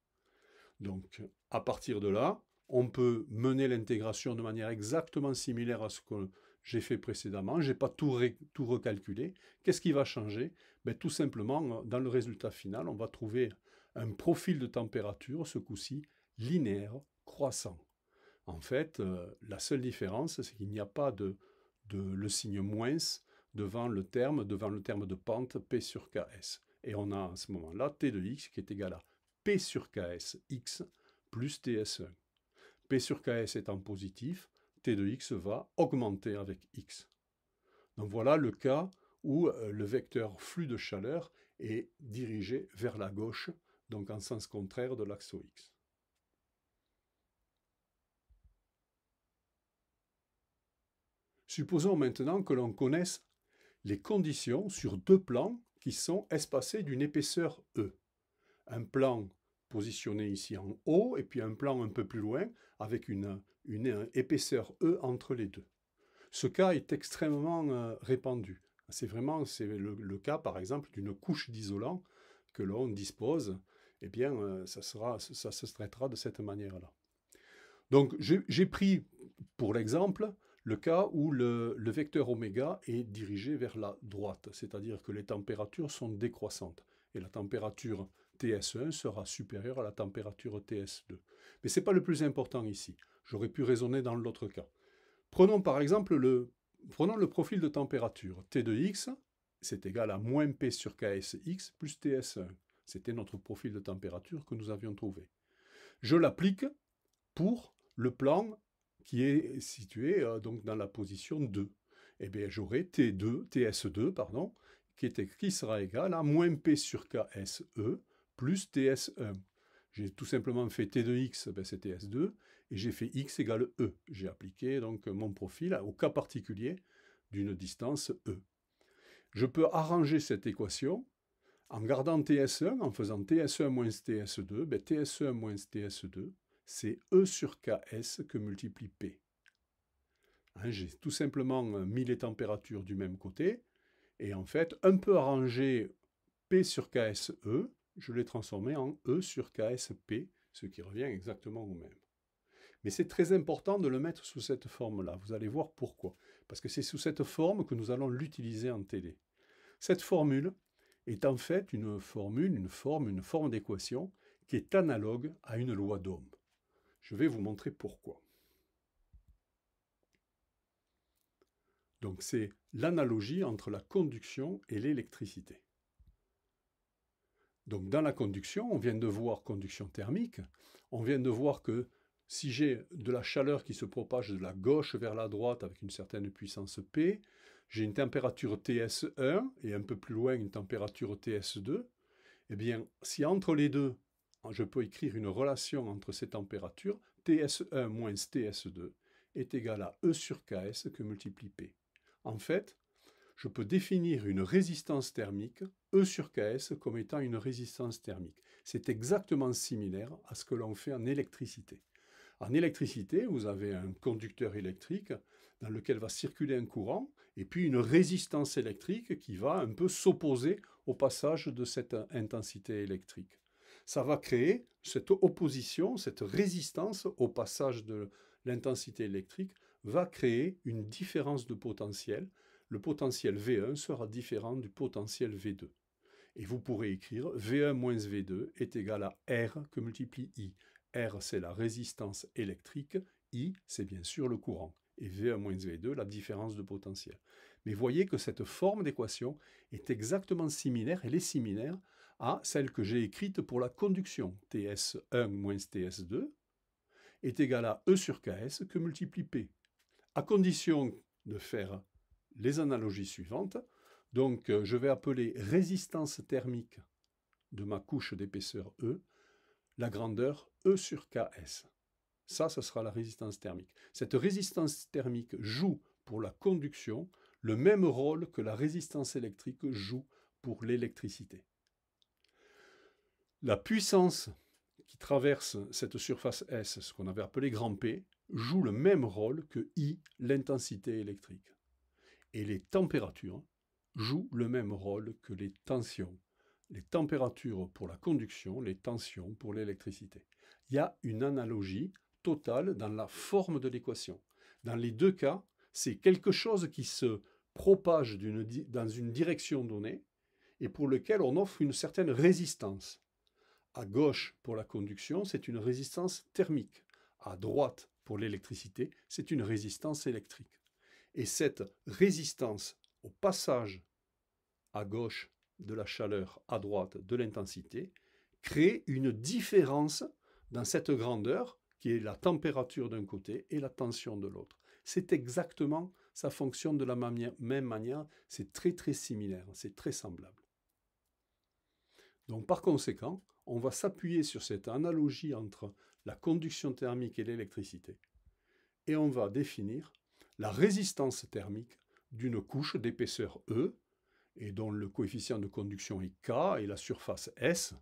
Donc, à partir de là, on peut mener l'intégration de manière exactement similaire à ce que j'ai fait précédemment. Je n'ai pas tout, tout recalculé. Qu'est-ce qui va changer ben, Tout simplement, euh, dans le résultat final, on va trouver un profil de température, ce coup-ci, linéaire, croissant. En fait, euh, la seule différence, c'est qu'il n'y a pas de, le signe moins devant le terme, devant le terme de pente P sur Ks. Et on a à ce moment-là T de x qui est égal à P sur Ks X plus Ts1. P sur Ks étant positif, T de X va augmenter avec X. Donc voilà le cas où euh, le vecteur flux de chaleur est dirigé vers la gauche, donc en sens contraire de l'axe OX. Supposons maintenant que l'on connaisse les conditions sur deux plans qui sont espacés d'une épaisseur E un plan positionné ici en haut et puis un plan un peu plus loin avec une, épaisseur E entre les deux. Ce cas est extrêmement euh, répandu. C'est vraiment c'est le, cas, par exemple, d'une couche d'isolant que l'on dispose. Eh bien, euh, ça, ça se traitera de cette manière-là. Donc, j'ai pris pour l'exemple le cas où le, le, vecteur oméga est dirigé vers la droite, c'est-à-dire que les températures sont décroissantes. Et la température TS1 sera supérieur à la température TS2. Mais ce n'est pas le plus important ici. J'aurais pu raisonner dans l'autre cas. Prenons par exemple le, prenons le profil de température. T 2 x, c'est égal à moins P sur KSX plus TS1. C'était notre profil de température que nous avions trouvé. Je l'applique pour le plan qui est situé euh, donc dans la position 2. Eh bien, j'aurai t TS2, pardon, qui, est, qui sera égal à moins P sur KSE plus TS1. J'ai tout simplement fait T de X, ben c'est TS2, et j'ai fait X égale E. J'ai appliqué donc mon profil au cas particulier d'une distance E. Je peux arranger cette équation en gardant TS1, en faisant TS1 moins TS2, ben TS1 moins TS2, c'est E sur KS que multiplie P. Hein, j'ai tout simplement euh, mis les températures du même côté, et en fait, un peu arrangé P sur KSE, je l'ai transformé en E sur KSP, ce qui revient exactement au même. Mais c'est très important de le mettre sous cette forme-là. Vous allez voir pourquoi. Parce que c'est sous cette forme que nous allons l'utiliser en télé. Cette formule est en fait une formule, une forme, une forme d'équation qui est analogue à une loi d'Ohm. Je vais vous montrer pourquoi. Donc c'est l'analogie entre la conduction et l'électricité. Donc dans la conduction, on vient de voir conduction thermique, on vient de voir que si j'ai de la chaleur qui se propage de la gauche vers la droite avec une certaine puissance P, j'ai une température TS1 et un peu plus loin une température TS2, eh bien si entre les deux, je peux écrire une relation entre ces températures, TS1 moins TS2 est égal à E sur Ks que multiplie P. En fait, je peux définir une résistance thermique, E sur Ks, comme étant une résistance thermique. C'est exactement similaire à ce que l'on fait en électricité. En électricité, vous avez un conducteur électrique dans lequel va circuler un courant et puis une résistance électrique qui va un peu s'opposer au passage de cette intensité électrique. Ça va créer cette opposition, cette résistance au passage de l'intensité électrique, va créer une différence de potentiel le potentiel V1 sera différent du potentiel V2. Et vous pourrez écrire V1 moins V2 est égal à R que multiplie I. R, c'est la résistance électrique, I, c'est bien sûr le courant, et V1 moins V2, la différence de potentiel. Mais voyez que cette forme d'équation est exactement similaire, elle est similaire à celle que j'ai écrite pour la conduction, TS1 moins TS2 est égal à E sur Ks que multiplie P, à condition de faire les analogies suivantes. Donc, euh, je vais appeler résistance thermique de ma couche d'épaisseur E, la grandeur E sur Ks. Ça, ce sera la résistance thermique. Cette résistance thermique joue pour la conduction le même rôle que la résistance électrique joue pour l'électricité. La puissance qui traverse cette surface S, ce qu'on avait appelé grand P, joue le même rôle que I, l'intensité électrique et les températures jouent le même rôle que les tensions. Les températures pour la conduction, les tensions pour l'électricité. Il y a une analogie totale dans la forme de l'équation. Dans les deux cas, c'est quelque chose qui se propage dans une direction donnée et pour lequel on offre une certaine résistance. À gauche, pour la conduction, c'est une résistance thermique. À droite, pour l'électricité, c'est une résistance électrique. Et cette résistance au passage à gauche de la chaleur, à droite de l'intensité, crée une différence dans cette grandeur qui est la température d'un côté et la tension de l'autre. C'est exactement, ça fonctionne de la même manière, c'est très très similaire, c'est très semblable. Donc par conséquent, on va s'appuyer sur cette analogie entre la conduction thermique et l'électricité, et on va définir la résistance thermique d'une couche d'épaisseur E, et dont le coefficient de conduction est K et la surface S,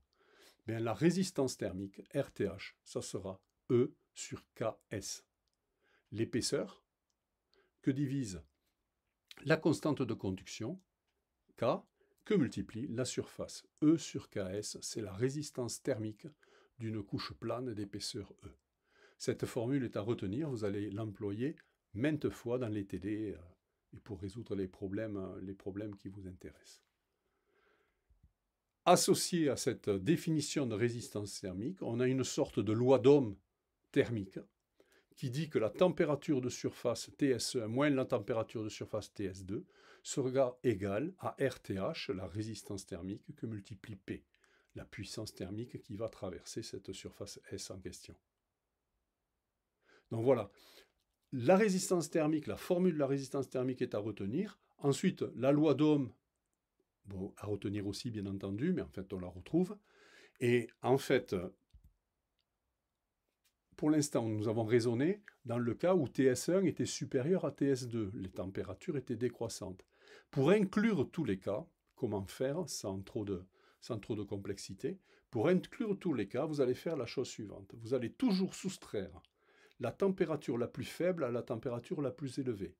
ben, la résistance thermique, RTH, ça sera E sur KS. L'épaisseur que divise la constante de conduction, K, que multiplie la surface. E sur Ks, c'est la résistance thermique d'une couche plane d'épaisseur E. Cette formule est à retenir, vous allez l'employer maintes fois dans les TD euh, et pour résoudre les problèmes, euh, les problèmes qui vous intéressent. Associé à cette définition de résistance thermique, on a une sorte de loi d'homme thermique qui dit que la température de surface TS1 e moins la température de surface TS2 sera égale à RTH, la résistance thermique, que multiplie P, la puissance thermique qui va traverser cette surface S en question. Donc voilà, la résistance thermique, la formule de la résistance thermique est à retenir. Ensuite, la loi d'Ohm, bon, à retenir aussi bien entendu, mais en fait on la retrouve. Et en fait, pour l'instant, nous avons raisonné dans le cas où TS1 était supérieur à TS2, les températures étaient décroissantes. Pour inclure tous les cas, comment faire sans trop de, sans trop de complexité Pour inclure tous les cas, vous allez faire la chose suivante. Vous allez toujours soustraire la température la plus faible à la température la plus élevée.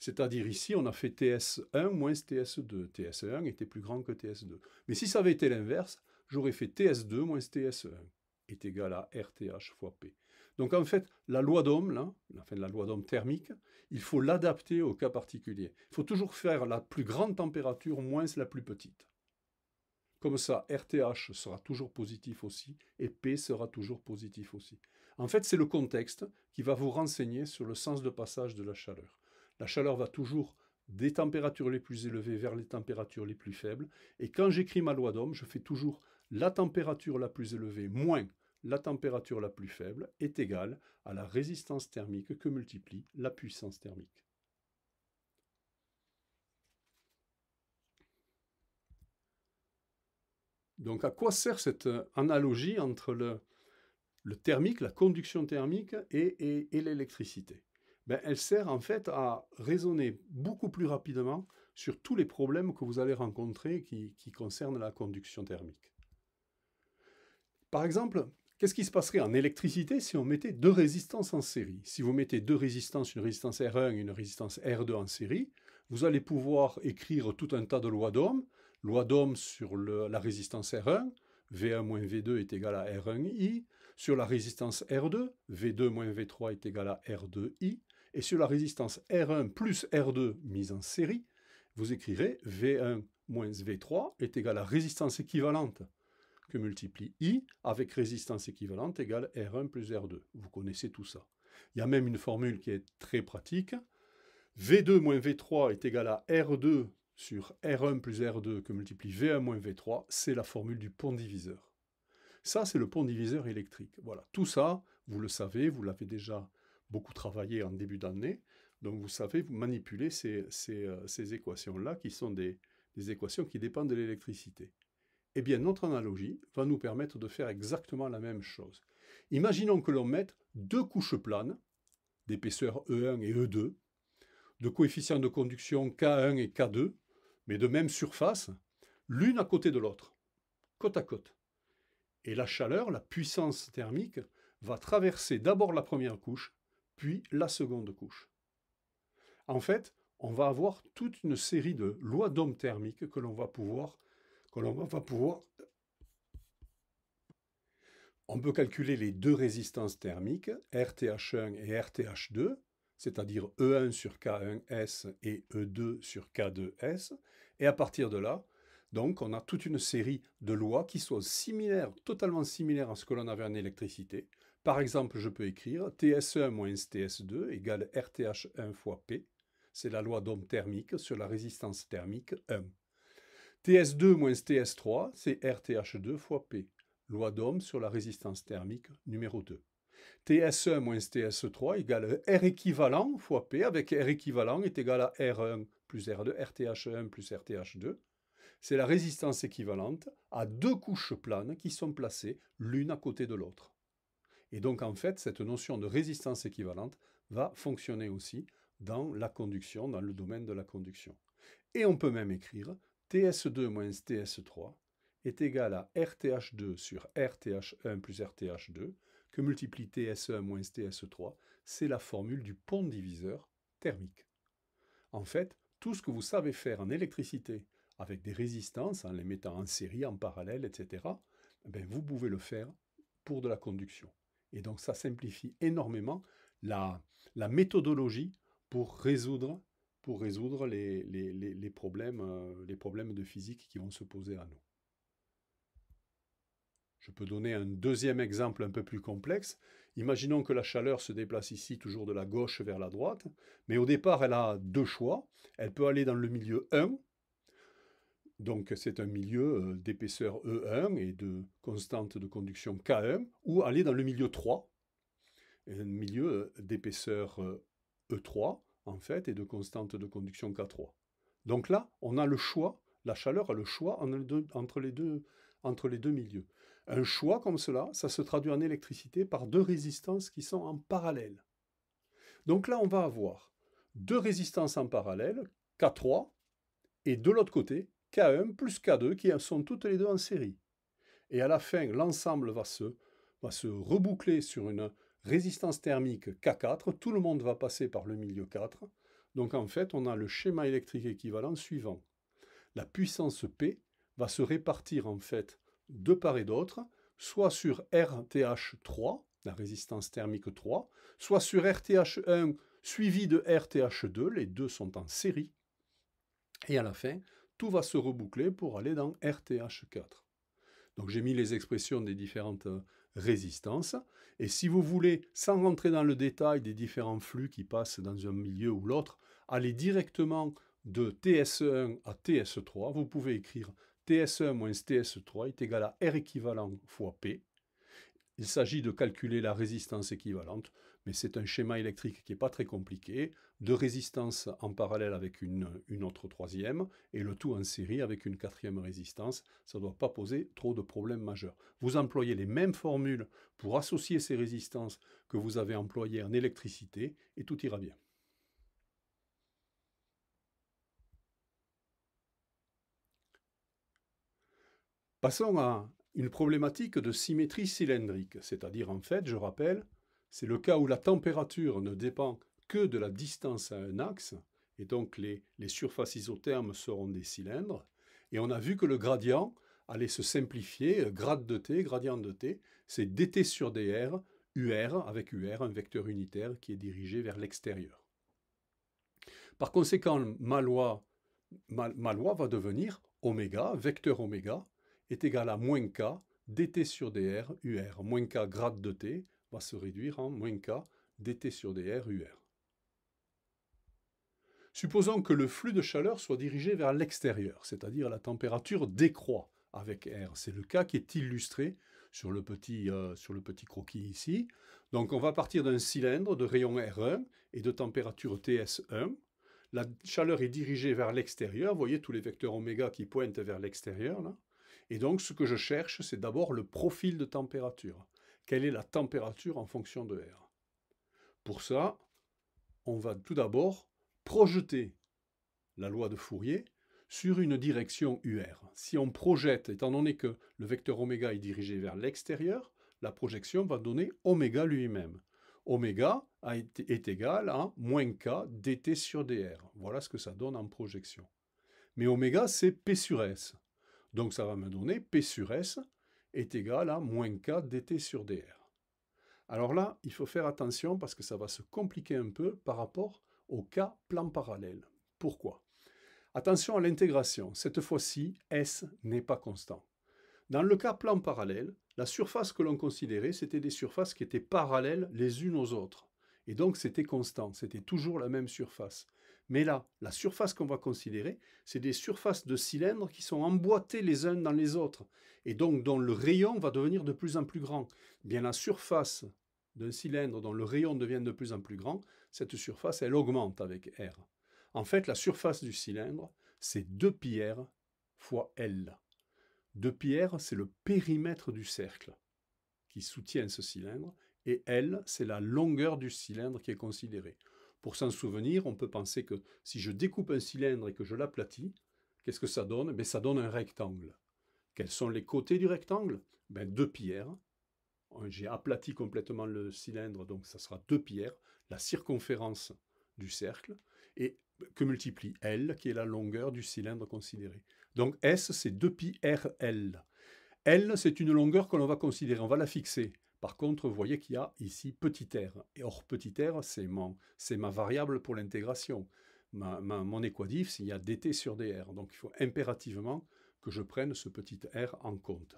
C'est-à-dire ici, on a fait TS1 moins TS2. TS1 était plus grand que TS2. Mais si ça avait été l'inverse, j'aurais fait TS2 moins TS1 est égal à RTH fois P. Donc en fait, la loi d'Ohm, la loi d'homme thermique, il faut l'adapter au cas particulier. Il faut toujours faire la plus grande température moins la plus petite. Comme ça, RTH sera toujours positif aussi, et P sera toujours positif aussi. En fait, c'est le contexte qui va vous renseigner sur le sens de passage de la chaleur. La chaleur va toujours des températures les plus élevées vers les températures les plus faibles. Et quand j'écris ma loi d'homme, je fais toujours la température la plus élevée moins la température la plus faible est égale à la résistance thermique que multiplie la puissance thermique. Donc à quoi sert cette euh, analogie entre le, le thermique, la conduction thermique et, l'électricité. Ben, elle sert en fait à raisonner beaucoup plus rapidement sur tous les problèmes que vous allez rencontrer qui, concernent la conduction thermique. Par exemple, qu'est-ce qui se passerait en électricité si on mettait deux résistances en série Si vous mettez deux résistances, une résistance R1 et une résistance R2 en série, vous allez pouvoir écrire tout un tas de lois d'Ohm, loi d'Ohm sur la résistance R1, V1 V2 est égal à R1i, sur la résistance R2, V2 moins V3 est égal à R2I, et sur la résistance R1 plus R2 mise en série, vous écrirez V1 moins V3 est égal à résistance équivalente que multiplie I avec résistance équivalente égale R1 plus R2. Vous connaissez tout ça. Il y a même une formule qui est très pratique. V2 moins V3 est égal à R2 sur R1 plus R2 que multiplie V1 moins V3. C'est la formule du pont diviseur. Ça, c'est le pont diviseur électrique. Voilà, tout ça, vous le savez, vous l'avez déjà beaucoup travaillé en début d'année, donc vous savez vous manipulez euh, ces, équations-là, qui sont des, des équations qui dépendent de l'électricité. Eh bien, notre analogie va nous permettre de faire exactement la même chose. Imaginons que l'on mette deux couches planes, d'épaisseur E1 et E2, de coefficients de conduction K1 et K2, mais de même surface, l'une à côté de l'autre, côte à côte. Et la chaleur, la puissance thermique, va traverser d'abord la première couche, puis la seconde couche. En fait, on va avoir toute une série de lois d'homme thermique que l'on va pouvoir que l'on va pouvoir on peut calculer les deux résistances thermiques RTH1 et RTH2, c'est-à-dire E1 sur K1S et E2 sur K2S et à partir de là, donc on a toute une série de lois qui sont similaires, totalement similaires à ce que l'on avait en électricité. Par exemple, je peux écrire TS1 e moins TS2 égale RTH1 fois P. C'est la loi d'Ohm thermique sur la résistance thermique 1. TS2 moins TS3, c'est RTH2 fois P. Loi d'Ohm sur la résistance thermique numéro 2. TS1 e moins TS3 égale R équivalent fois P, avec R équivalent est égal à R1 plus R2, RTH1 plus RTH2 c'est la résistance équivalente à deux couches planes qui sont placées l'une à côté de l'autre. Et donc en fait, cette notion de résistance équivalente va fonctionner aussi dans la conduction, dans le domaine de la conduction. Et on peut même écrire TS2 moins TS3 est égal à RTH2 sur RTH1 plus RTH2 que multiplie TS1 moins TS3. C'est la formule du pont diviseur thermique. En fait, tout ce que vous savez faire en électricité avec des résistances, en les mettant en série, en parallèle, etc., ben, vous pouvez le faire pour de la conduction. Et donc ça simplifie énormément la, méthodologie pour résoudre, pour résoudre problèmes, euh, les problèmes de physique qui vont se poser à nous. Je peux donner un deuxième exemple un peu plus complexe. Imaginons que la chaleur se déplace ici toujours de la gauche vers la droite, mais au départ elle a deux choix. Elle peut aller dans le milieu 1, donc c'est un milieu euh, d'épaisseur E1 et de constante de conduction K1, ou aller dans le milieu 3, un milieu euh, d'épaisseur E3 euh, e en fait et de constante de conduction K3. Donc là, on a le choix, la chaleur a le choix entre les deux, entre les deux milieux. Un choix comme cela, ça se traduit en électricité par deux résistances qui sont en parallèle. Donc là, on va avoir deux résistances en parallèle, K3, et de l'autre côté, K1 plus K2 qui sont toutes les deux en série. Et à la fin, l'ensemble va se, va se reboucler sur une résistance thermique K4. Tout le monde va passer par le milieu 4. Donc en fait, on a le schéma électrique équivalent suivant. La puissance P va se répartir en fait de part et d'autre, soit sur RTH3, la résistance thermique 3, soit sur RTH1 suivi de RTH2, les deux sont en série, et à la fin, tout va se reboucler pour aller dans RTH4. Donc j'ai mis les expressions des différentes euh, résistances. Et si vous voulez, sans rentrer dans le détail des différents flux qui passent dans un milieu ou l'autre, aller directement de TS1 à TS3, vous pouvez écrire TS1 TS3 est égal à R équivalent fois P. Il s'agit de calculer la résistance équivalente mais c'est un schéma électrique qui n'est pas très compliqué, deux résistances en parallèle avec une, une, autre troisième, et le tout en série avec une quatrième résistance. Ça ne doit pas poser trop de problèmes majeurs. Vous employez les mêmes formules pour associer ces résistances que vous avez employées en électricité, et tout ira bien. Passons à une problématique de symétrie cylindrique, c'est-à-dire en fait, je rappelle, c'est le cas où la température ne dépend que de la distance à un axe, et donc les, surfaces isothermes seront des cylindres. Et on a vu que le gradient allait se simplifier, euh, grade de t, gradient de t, c'est dt sur dr, UR, avec UR, un vecteur unitaire qui est dirigé vers l'extérieur. Par conséquent, ma loi, va devenir oméga, vecteur oméga, est égal à moins k dt sur dr, UR, moins k grade de t, va se réduire en moins K dt sur dr UR. Supposons que le flux de chaleur soit dirigé vers l'extérieur, c'est-à-dire la température décroît avec R. C'est le cas qui est illustré sur le, petit, euh, sur le petit croquis ici. Donc on va partir d'un cylindre de rayon R1 et de température TS1. La chaleur est dirigée vers l'extérieur. Vous voyez tous les vecteurs oméga qui pointent vers l'extérieur. Et donc ce que je cherche, c'est d'abord le profil de température quelle est la température en fonction de R. Pour ça, on va tout d'abord projeter la loi de Fourier sur une direction UR. Si on projette, étant donné que le vecteur oméga est dirigé vers l'extérieur, la projection va donner oméga lui-même. Oméga est égal à moins k dt sur dr. Voilà ce que ça donne en projection. Mais oméga, c'est p sur s. Donc ça va me donner p sur s est égal à moins K dt sur dr. Alors là, il faut faire attention parce que ça va se compliquer un peu par rapport au cas plan parallèle. Pourquoi Attention à l'intégration. Cette fois-ci, S n'est pas constant. Dans le cas plan parallèle, la surface que l'on considérait, c'était des surfaces qui étaient parallèles les unes aux autres. Et donc, c'était constant, c'était toujours la même surface. Mais là, la surface qu'on va considérer, c'est des surfaces de cylindres qui sont emboîtées les uns dans les autres, et donc dont le rayon va devenir de plus en plus grand. Bien la surface d'un cylindre dont le rayon devient de plus en plus grand, cette surface, elle augmente avec R. En fait, la surface du cylindre, c'est 2 pi R fois L. 2 pi R, c'est le périmètre du cercle qui soutient ce cylindre, et L, c'est la longueur du cylindre qui est considérée. Pour s'en souvenir, on peut penser que si je découpe un cylindre et que je l'aplatis, qu'est-ce que ça donne eh Ça donne un rectangle. Quels sont les côtés du rectangle ben, Deux pierres. Euh, j'ai aplati complètement le cylindre, donc ça sera deux pierres, la circonférence du cercle, et que multiplie L, qui est la longueur du cylindre considéré. Donc S, c'est 2pi L. L, c'est une longueur que l'on va considérer, on va la fixer. Par contre, vous voyez qu'il y a ici petit r. Et or, petit r, c'est ma variable pour l'intégration. Ma, mon équadif, Il y a dt sur dr. Donc il faut impérativement que je prenne ce petit r en compte.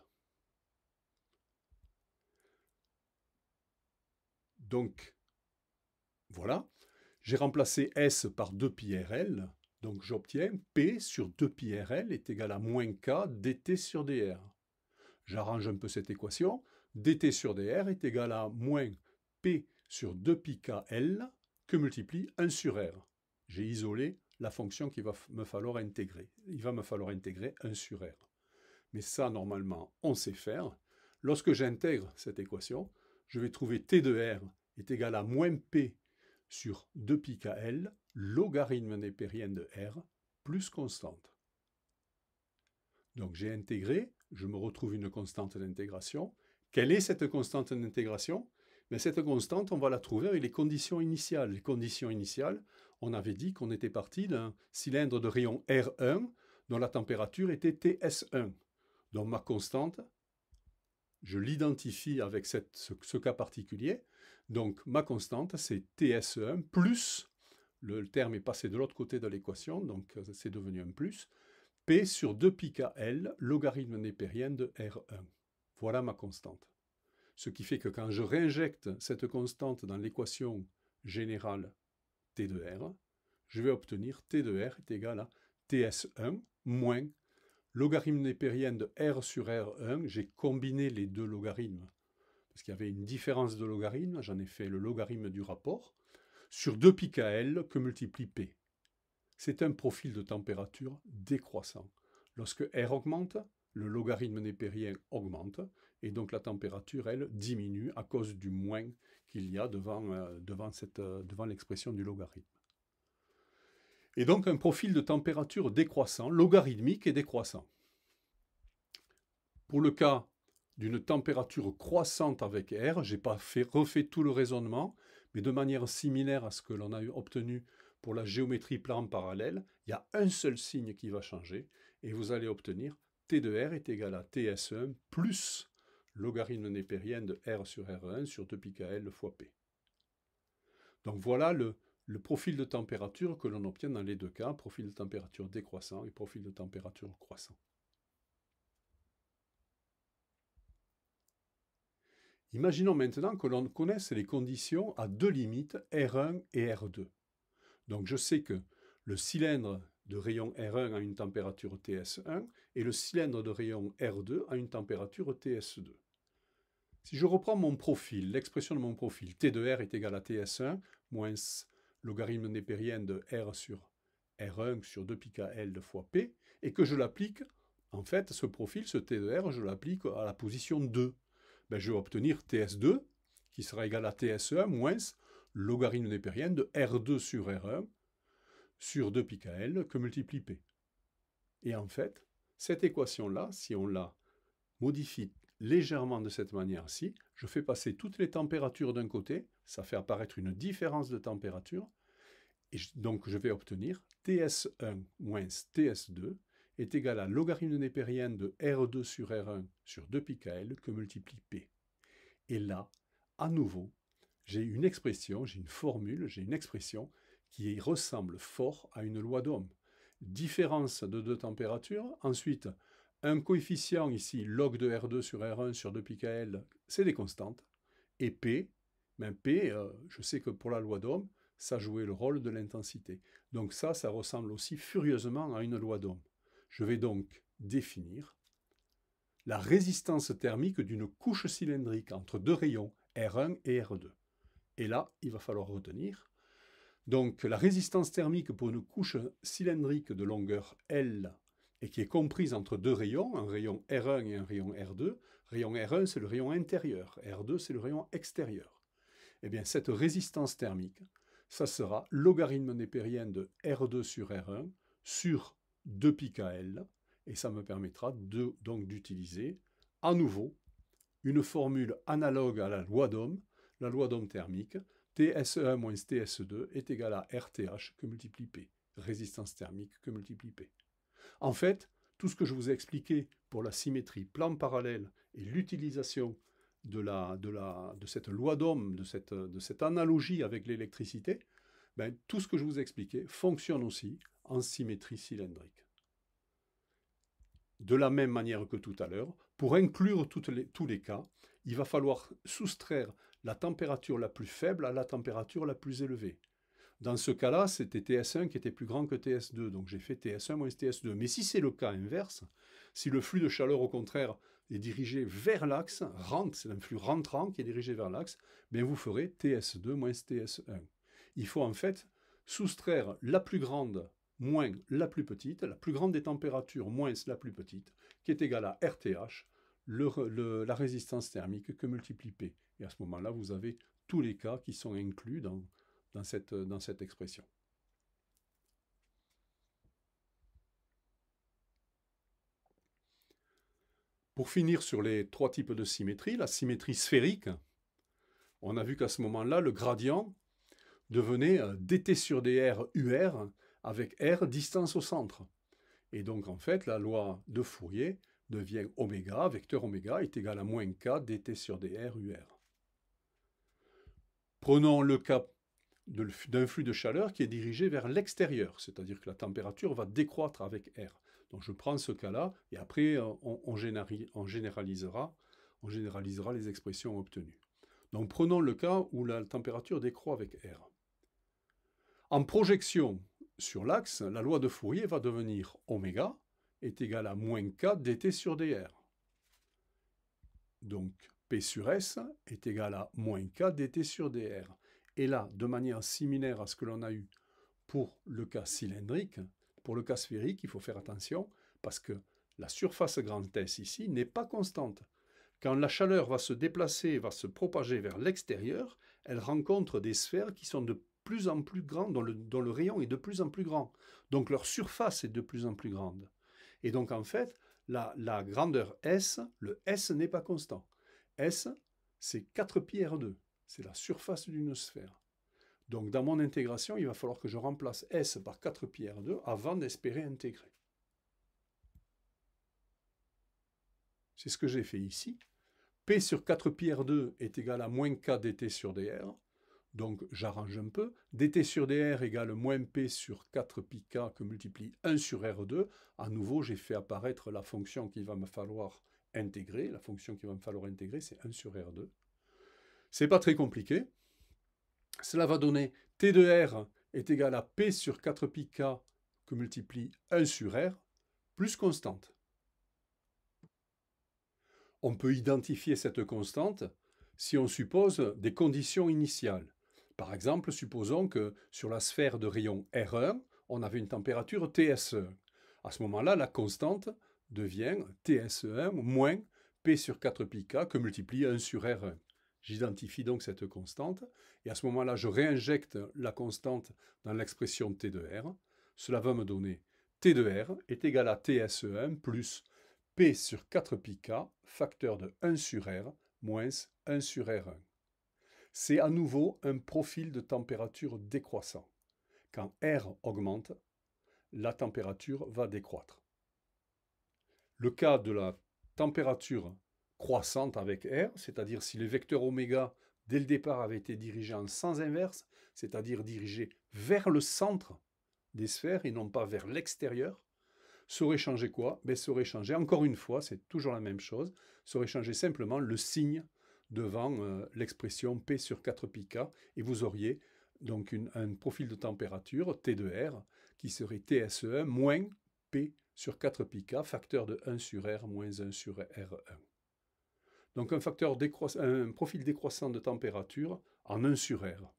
Donc, voilà. J'ai remplacé S par 2πRL. Donc j'obtiens P sur 2πRL est égal à moins K dt sur dr. J'arrange un peu cette équation dt sur dr est égal à moins p sur 2πkl que multiplie 1 sur r. J'ai isolé la fonction qu'il va me falloir intégrer. Il va me falloir intégrer 1 sur r. Mais ça, normalement, on sait faire. Lorsque j'intègre cette équation, je vais trouver t de r est égal à moins p sur 2πkl, logarithme népérien de r, plus constante. Donc j'ai intégré, je me retrouve une constante d'intégration, quelle est cette constante d'intégration mais ben, cette constante, on va la trouver avec les conditions initiales. Les conditions initiales, on avait dit qu'on était parti d'un cylindre de rayon R1 dont la température était TS1. Donc ma constante, je l'identifie avec ce, cas particulier. Donc ma constante, c'est TS1 plus, le, terme est passé de l'autre côté de l'équation, donc euh, c'est devenu un plus, P sur 2 pi logarithme népérien de R1. Voilà ma constante. Ce qui fait que quand je réinjecte cette constante dans l'équation générale T de R, je vais obtenir T de R est égal à TS1 moins logarithme népérien de R sur R1. J'ai combiné les deux logarithmes parce qu'il y avait une différence de logarithme. J'en ai fait le logarithme du rapport sur 2pi L que multiplie P. C'est un profil de température décroissant. Lorsque R augmente, le logarithme népérien augmente et donc la température, elle, diminue à cause du moins qu'il y a devant, euh, devant, cette, euh, devant l'expression du logarithme. Et donc un profil de température décroissant, logarithmique et décroissant. Pour le cas d'une température croissante avec R, j'ai pas fait, refait tout le raisonnement, mais de manière similaire à ce que l'on a obtenu pour la géométrie plan parallèle, il y a un seul signe qui va changer et vous allez obtenir T de R est égal à TS1 e plus logarithme népérien de R sur R1 sur 2 pi fois P. Donc voilà le, le profil de température que l'on obtient dans les deux cas, profil de température décroissant et profil de température croissant. Imaginons maintenant que l'on connaisse les conditions à deux limites, R1 et R2. Donc je sais que le cylindre de rayon R1 à une température TS1 et le cylindre de rayon R2 à une température TS2. Si je reprends mon profil, l'expression de mon profil, T de R est égale à TS1 moins logarithme népérien de R sur R1 sur 2 pi L de fois P, et que je l'applique, en fait, ce profil, ce T de R, je l'applique à la position 2. Ben, je vais obtenir TS2 qui sera égal à TS1 moins logarithme népérien de R2 sur R1 sur 2 pi que multiplie P. Et en fait, cette équation-là, si on la modifie légèrement de cette manière-ci, je fais passer toutes les températures d'un côté, ça fait apparaître une différence de température, et donc je vais obtenir TS1 moins TS2 est égal à logarithme népérien de R2 sur R1 sur 2 pi que multiplie P. Et là, à nouveau, j'ai une expression, j'ai une formule, j'ai une expression qui ressemble fort à une loi d'Ohm. Différence de deux températures. Ensuite, un coefficient ici, log de R2 sur R1 sur 2πkl, c'est des constantes. Et P, ben P, euh, je sais que pour la loi d'Ohm, ça jouait le rôle de l'intensité. Donc ça, ça ressemble aussi furieusement à une loi d'Ohm. Je vais donc définir la résistance thermique d'une couche cylindrique entre deux rayons R1 et R2. Et là, il va falloir retenir donc la résistance thermique pour une couche cylindrique de longueur L et qui est comprise entre deux rayons, un rayon R1 et un rayon R2. Rayon R1, c'est le rayon intérieur, R2, c'est le rayon extérieur. et eh bien, cette résistance thermique, ça sera logarithme népérien de R2 sur R1 sur 2 L, et ça me permettra donc d'utiliser à nouveau une formule analogue à la loi d'Ohm, la loi d'Ohm thermique, TSE1-TSE2 est égal à RTH que multiplié P, résistance thermique que multiplié P. En fait, tout ce que je vous ai expliqué pour la symétrie plan parallèle et l'utilisation de, cette loi d'homme, de cette, analogie avec l'électricité, ben, tout ce que je vous ai expliqué fonctionne aussi en symétrie cylindrique. De la même manière que tout à l'heure, pour inclure tous les cas, il va falloir soustraire la température la plus faible à la température la plus élevée. Dans ce cas-là, c'était TS1 qui était plus grand que TS2, donc j'ai fait TS1 moins TS2. Mais si c'est le cas inverse, si le flux de chaleur au contraire est dirigé vers l'axe, rentre, c'est un flux rentrant qui est dirigé vers l'axe, ben vous ferez TS2 moins TS1. Il faut en fait soustraire la plus grande moins la plus petite, la plus grande des températures moins la plus petite, qui est égale à RTH, la résistance thermique que multiplie P. Et à ce moment-là, vous avez tous les cas qui sont inclus dans, cette, dans cette expression. Pour finir sur les trois types de symétrie, la symétrie sphérique, on a vu qu'à ce moment-là, le gradient devenait euh, dt sur dr UR avec R distance au centre. Et donc, en fait, la loi de Fourier devient oméga, vecteur oméga est égal à moins k dt sur dr ur. Prenons le cas d'un flux de chaleur qui est dirigé vers l'extérieur, c'est-à-dire que la température va décroître avec R. Donc je prends ce cas-là et après euh, on, généralisera, on généralisera les expressions obtenues. Donc prenons le cas où la température décroît avec R. En projection sur l'axe, la loi de Fourier va devenir oméga est égal à moins K dt sur dr. Donc P sur S est égal à moins K dt sur dr. Et là, de manière similaire à ce que l'on a eu pour le cas cylindrique, pour le cas sphérique, il faut faire attention parce que la surface grand S ici n'est pas constante. Quand la chaleur va se déplacer, va se propager vers l'extérieur, elle rencontre des sphères qui sont de plus en plus grandes, dont le rayon est de plus en plus grand. Donc leur surface est de plus en plus grande. Et donc, en fait, la, grandeur S, le S n'est pas constant. S, c'est 4 πr 2 C'est la surface d'une sphère. Donc, dans mon intégration, il va falloir que je remplace S par 4 pi 2 avant d'espérer intégrer. C'est ce que j'ai fait ici. P sur 4 pi 2 est égal à moins K dt sur dr donc j'arrange un peu. dt sur dr égale moins p sur 4 πk que multiplie 1 sur r2. À nouveau, j'ai fait apparaître la fonction qu'il va me falloir intégrer. La fonction qu'il va me falloir intégrer, c'est 1 sur r2. Ce n'est pas très compliqué. Cela va donner t de r est égal à p sur 4 πk que multiplie 1 sur r plus constante. On peut identifier cette constante si on suppose des conditions initiales. Par exemple, supposons que sur la sphère de rayon R1, on avait une température tse À ce moment-là, la constante devient tse 1 moins P sur 4 πk que multiplie 1 sur R1. J'identifie donc cette constante, et à ce moment-là, je réinjecte la constante dans l'expression T de R. Cela va me donner T de R est égal à tse 1 plus P sur 4 πk, facteur de 1 sur R, moins 1 sur R1. C'est à nouveau un profil de température décroissant. Quand R augmente, la température va décroître. Le cas de la température croissante avec R, c'est-à-dire si les vecteurs oméga dès le départ avait été dirigé en sens inverse, c'est-à-dire dirigé vers le centre des sphères et non pas vers l'extérieur, ça aurait changé quoi ben, Ça aurait changé, encore une fois, c'est toujours la même chose, ça aurait changé simplement le signe devant euh, l'expression P sur 4 pK, et vous auriez donc un profil de température, T de R, qui serait tse moins P sur 4 pK, facteur de 1 sur R moins 1 sur R1. Donc un, facteur un profil décroissant de température en 1 sur R.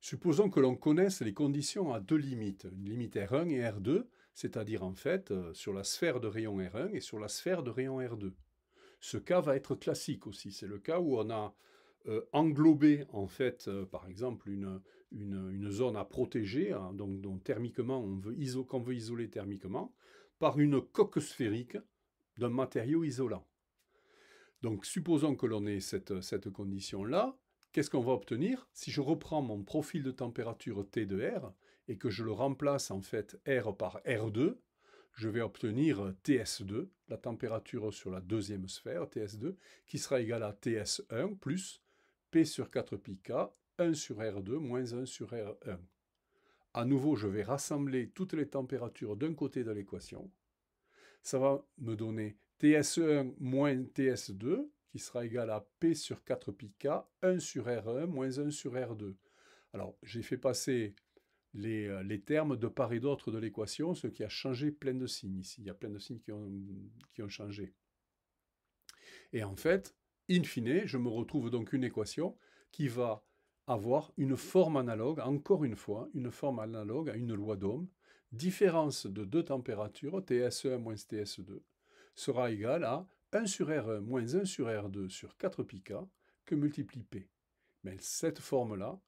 Supposons que l'on connaisse les conditions à deux limites, une limite R1 et R2, c'est-à-dire en fait euh, sur la sphère de rayon R1 et sur la sphère de rayon R2. Ce cas va être classique aussi, c'est le cas où on a euh, englobé en fait euh, par exemple une, zone à protéger, hein, donc, thermiquement on veut, qu'on veut isoler thermiquement, par une coque sphérique d'un matériau isolant. Donc supposons que l'on ait cette, cette condition-là, qu'est-ce qu'on va obtenir Si je reprends mon profil de température T de R, et que je le remplace en fait R par R2, je vais obtenir TS2, la température sur la deuxième sphère, TS2, qui sera égale à TS1 plus P sur 4 K, 1 sur R2 moins 1 sur R1. À nouveau, je vais rassembler toutes les températures d'un côté de l'équation. Ça va me donner TS1 moins TS2, qui sera égal à P sur 4 πk, 1 sur R1 moins 1 sur R2. Alors, j'ai fait passer euh, les, termes de part et d'autre de l'équation, ce qui a changé plein de signes ici. Il y a plein de signes qui ont, changé. Et en fait, in fine, je me retrouve donc une équation qui va avoir une forme analogue, encore une fois, une forme analogue à une loi d'Ohm. Différence de deux températures, TS1 e moins TS2, sera égale à 1 sur R1 moins 1 sur R2 sur 4 πk que multiplie P. Mais cette forme-là,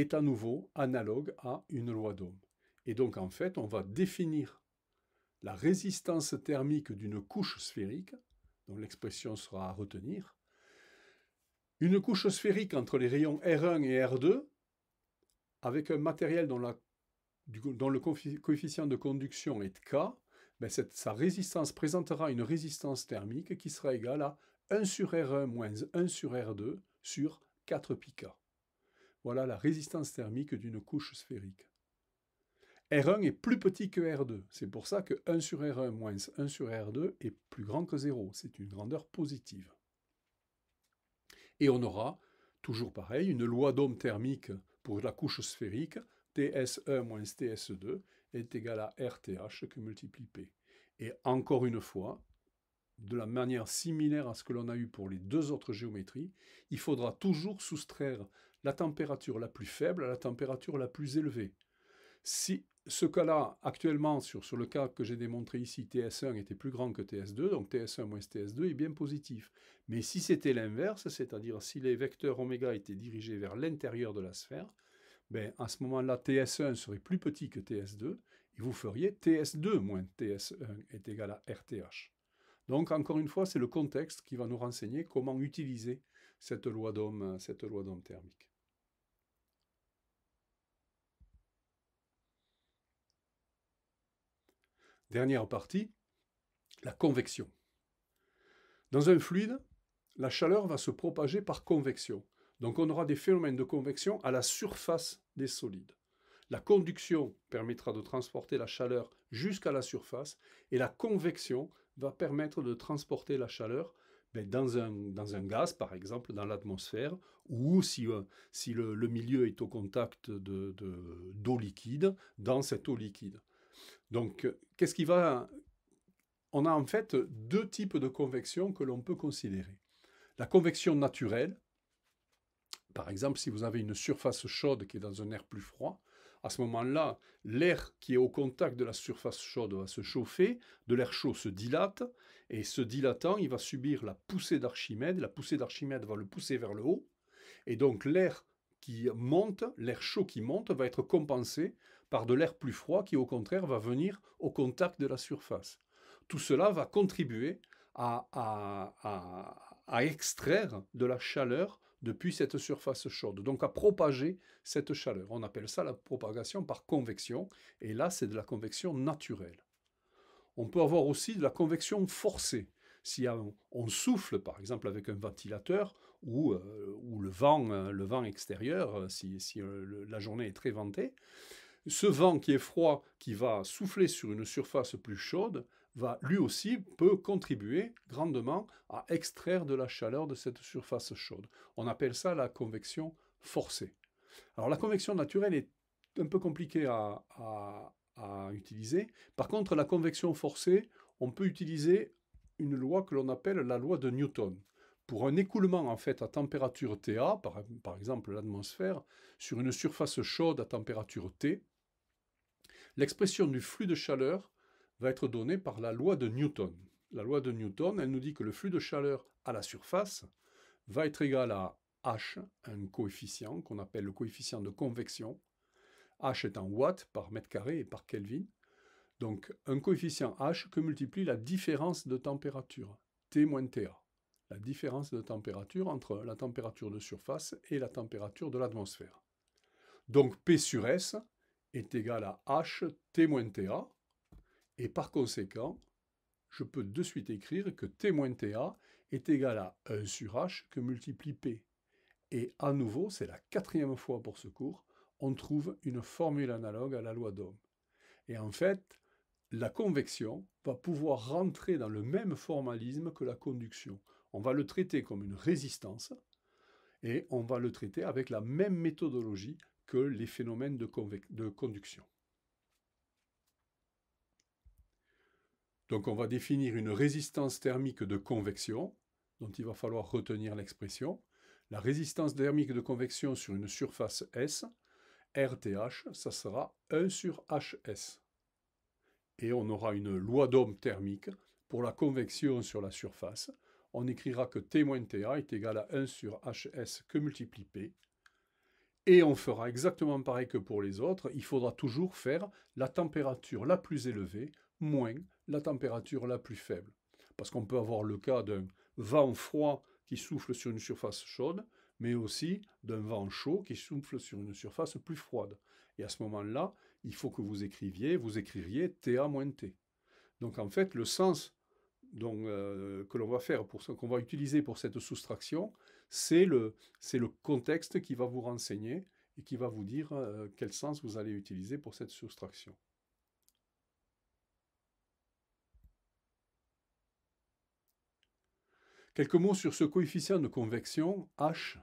est à nouveau analogue à une loi d'Ohm. Et donc en fait, on va définir la résistance thermique d'une couche sphérique, dont l'expression sera à retenir, une couche sphérique entre les rayons R1 et R2, avec un matériel dont, la, le coefficient de conduction est K, ben, cette, sa résistance présentera une résistance thermique qui sera égale à 1 sur R1 moins 1 sur R2 sur 4 πk voilà la résistance thermique d'une couche sphérique. R1 est plus petit que R2. C'est pour ça que 1 sur R1 moins 1 sur R2 est plus grand que 0. C'est une grandeur positive. Et on aura, toujours pareil, une loi d'Ohm thermique pour la couche sphérique. TS1 moins TS2 est égal à RTH que multiplie Et encore une fois, de la manière similaire à ce que l'on a eu pour les deux autres géométries, il faudra toujours soustraire la température la plus faible à la température la plus élevée. Si ce cas-là, actuellement, sur, sur, le cas que j'ai démontré ici, TS1 était plus grand que TS2, donc TS1 moins TS2 est bien positif. Mais si c'était l'inverse, c'est-à-dire si les vecteurs oméga étaient dirigés vers l'intérieur de la sphère, ben, à ce moment-là, TS1 serait plus petit que TS2, et vous feriez TS2 moins TS1 est égal à RTH. Donc, encore une fois, c'est le contexte qui va nous renseigner comment utiliser cette loi d'homme, cette loi d'homme thermique. Dernière partie, la convection. Dans un fluide, la chaleur va se propager par convection. Donc on aura des phénomènes de convection à la surface des solides. La conduction permettra de transporter la chaleur jusqu'à la surface et la convection va permettre de transporter la chaleur ben, dans, un, dans, un, gaz, par exemple, dans l'atmosphère, ou si, euh, le, milieu est au contact d'eau de, liquide, dans cette eau liquide. Donc, euh, qu'est-ce qui va... On a en fait deux types de convection que l'on peut considérer. La convection naturelle, par exemple, si vous avez une surface chaude qui est dans un air plus froid, à ce moment-là, l'air qui est au contact de la surface chaude va se chauffer, de l'air chaud se dilate, et se dilatant, il va subir la poussée d'Archimède, la poussée d'Archimède va le pousser vers le haut, et donc l'air qui monte, l'air chaud qui monte, va être compensé par de l'air plus froid qui au contraire va venir au contact de la surface. Tout cela va contribuer à, extraire de la chaleur depuis cette surface chaude, donc à propager cette chaleur. On appelle ça la propagation par convection, et là c'est de la convection naturelle. On peut avoir aussi de la convection forcée. Si on souffle, par exemple, avec un ventilateur ou, euh, le, vent, euh, le vent extérieur, euh, si, la journée est très ventée, ce vent qui est froid, qui va souffler sur une surface plus chaude, va lui aussi peut contribuer grandement à extraire de la chaleur de cette surface chaude. On appelle ça la convection forcée. Alors la convection naturelle est un peu compliquée à, utiliser. Par contre, la convection forcée, on peut utiliser une loi que l'on appelle la loi de Newton. Pour un écoulement en fait à température TA, par exemple l'atmosphère, sur une surface chaude à température T, L'expression du flux de chaleur va être donnée par la loi de Newton. La loi de Newton, elle nous dit que le flux de chaleur à la surface va être égal à H, un coefficient qu'on appelle le coefficient de convection. H est en watts par mètre carré et par Kelvin. Donc un coefficient H que multiplie la différence de température, T moins TA. La différence de température entre la température de surface et la température de l'atmosphère. Donc P sur S, est égal à h t ta. Et par conséquent, je peux de suite écrire que t moins ta est égal à 1 sur h que multiplie p. Et à nouveau, c'est la quatrième fois pour ce cours, on trouve une formule analogue à la loi d'Ohm. Et en fait, la convection va pouvoir rentrer dans le même formalisme que la conduction. On va le traiter comme une résistance et on va le traiter avec la même méthodologie que les phénomènes de, conduction. Donc on va définir une résistance thermique de convection, dont il va falloir retenir l'expression. La résistance thermique de convection sur une surface S, RTH, ça sera 1 sur HS. Et on aura une loi d'Ohm thermique pour la convection sur la surface. On écrira que T-TA est égal à 1 sur HS que multiplie P, et on fera exactement pareil que pour les autres. Il faudra toujours faire la température la plus élevée moins la température la plus faible. Parce qu'on peut avoir le cas d'un vent froid qui souffle sur une surface chaude, mais aussi d'un vent chaud qui souffle sur une surface plus froide. Et à ce moment-là, il faut que vous écriviez, vous écriviez TA-T. Donc en fait, le sens euh, que l'on va faire, qu'on va utiliser pour cette soustraction, c'est le, contexte qui va vous renseigner et qui va vous dire euh, quel sens vous allez utiliser pour cette soustraction. Quelques mots sur ce coefficient de convection, H.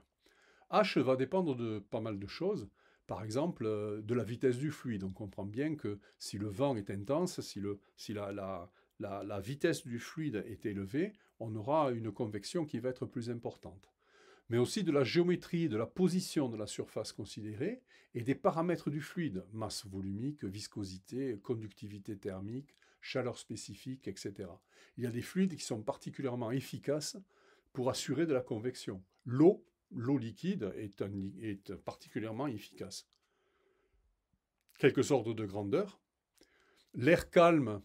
H va dépendre de pas mal de choses, par exemple euh, de la vitesse du fluide. On comprend bien que si le vent est intense, si, la vitesse du fluide est élevée, on aura une convection qui va être plus importante mais aussi de la géométrie, de la position de la surface considérée et des paramètres du fluide, masse volumique, viscosité, conductivité thermique, chaleur spécifique, etc. Il y a des fluides qui sont particulièrement efficaces pour assurer de la convection. L'eau, l'eau liquide est, est particulièrement efficace. Quelques ordres de grandeur. L'air calme,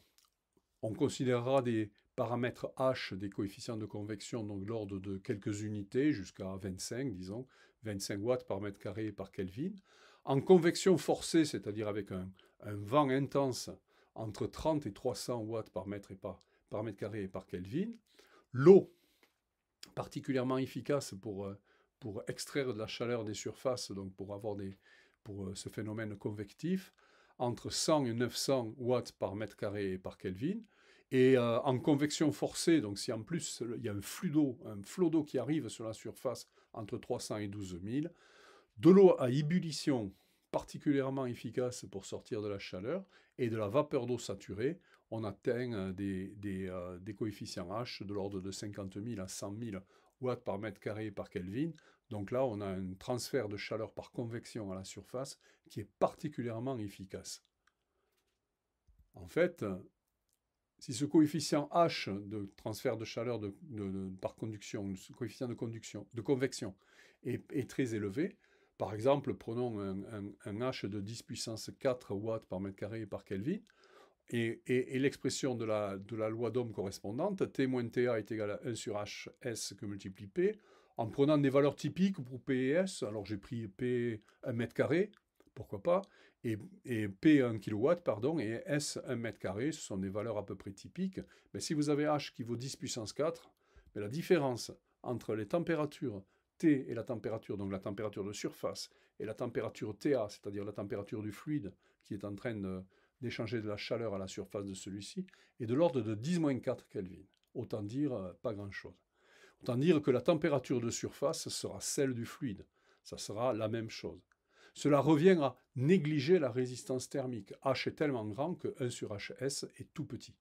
on considérera des, paramètre H des coefficients de convection, donc l'ordre de quelques unités, jusqu'à 25, disons, 25 watts par mètre carré par Kelvin. En convection forcée, c'est-à-dire avec un, vent intense entre 30 et 300 watts par mètre, et par, mètre carré et par Kelvin. L'eau, particulièrement efficace pour, euh, pour extraire de la chaleur des surfaces, donc pour avoir des, pour euh, ce phénomène convectif, entre 100 et 900 watts par mètre carré et par Kelvin. Et euh, en convection forcée, donc si en plus il y a un flux d'eau, un flot d'eau qui arrive sur la surface entre 300 et 12 000, de l'eau à ébullition particulièrement efficace pour sortir de la chaleur, et de la vapeur d'eau saturée, on atteint euh, des, euh, des coefficients H de l'ordre de 50 000 à 100 000 watts par mètre carré par Kelvin. Donc là, on a un transfert de chaleur par convection à la surface qui est particulièrement efficace. En fait, si ce coefficient H de transfert de chaleur par conduction, ce coefficient de, conduction, de convection est, très élevé, par exemple, prenons un, H de 10 puissance 4 watts par mètre carré par Kelvin, et, l'expression de la, de la, loi d'Ohm correspondante, T moins TA est égal à 1 sur HS que multiplie P, en prenant des valeurs typiques pour P et S, alors j'ai pris P 1 mètre carré, pourquoi pas, et, P 1 kW, pardon, et S 1 mètre carré, ce sont des valeurs à peu près typiques. Mais si vous avez H qui vaut 10 puissance 4, mais la différence entre les températures T et la température, donc la température de surface, et la température TA, c'est-à-dire la température du fluide qui est en train d'échanger de, de la chaleur à la surface de celui-ci, est de l'ordre de 10-4 Kelvin. Autant dire euh, pas grand-chose. Autant dire que la température de surface sera celle du fluide. Ça sera la même chose. Cela revient à négliger la résistance thermique. H est tellement grand que 1 sur HS est tout petit.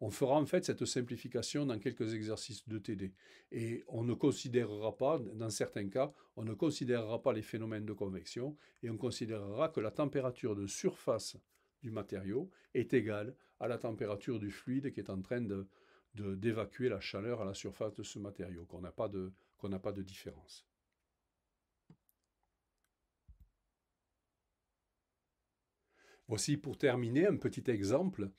On fera en fait cette simplification dans quelques exercices de TD. Et on ne considérera pas, dans certains cas, on ne considérera pas les phénomènes de convection et on considérera que la température de surface du matériau est égale à la température du fluide qui est en train d'évacuer de, d'évacuer la chaleur à la surface de ce matériau, qu'on n'a pas, pas de différence. Aussi pour terminer un petit exemple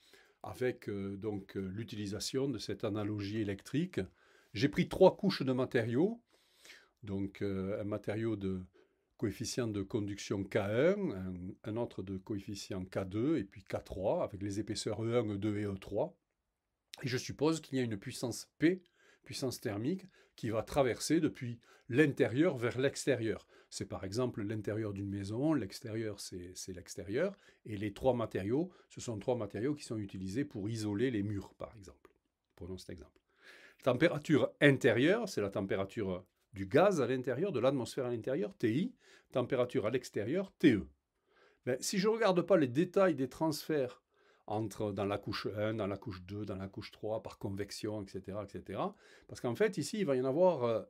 avec euh, donc euh, l'utilisation de cette analogie électrique. J'ai pris trois couches de matériaux, donc euh, un matériau de coefficient de conduction K1, un, un, autre de coefficient K2 et puis K3 avec les épaisseurs E1, E2 et E3. Et je suppose qu'il y a une puissance P puissance thermique, qui va traverser depuis l'intérieur vers l'extérieur. C'est par exemple l'intérieur d'une maison, l'extérieur c'est l'extérieur, et les trois matériaux, ce sont trois matériaux qui sont utilisés pour isoler les murs, par exemple. Prenons cet exemple. Température intérieure, c'est la température du gaz à l'intérieur, de l'atmosphère à l'intérieur, TI, température à l'extérieur, TE. si je ne regarde pas les détails des transferts entre dans la couche 1, dans la couche 2, dans la couche 3, par convection, etc. etc. Parce qu'en fait, ici, il va y en avoir, euh,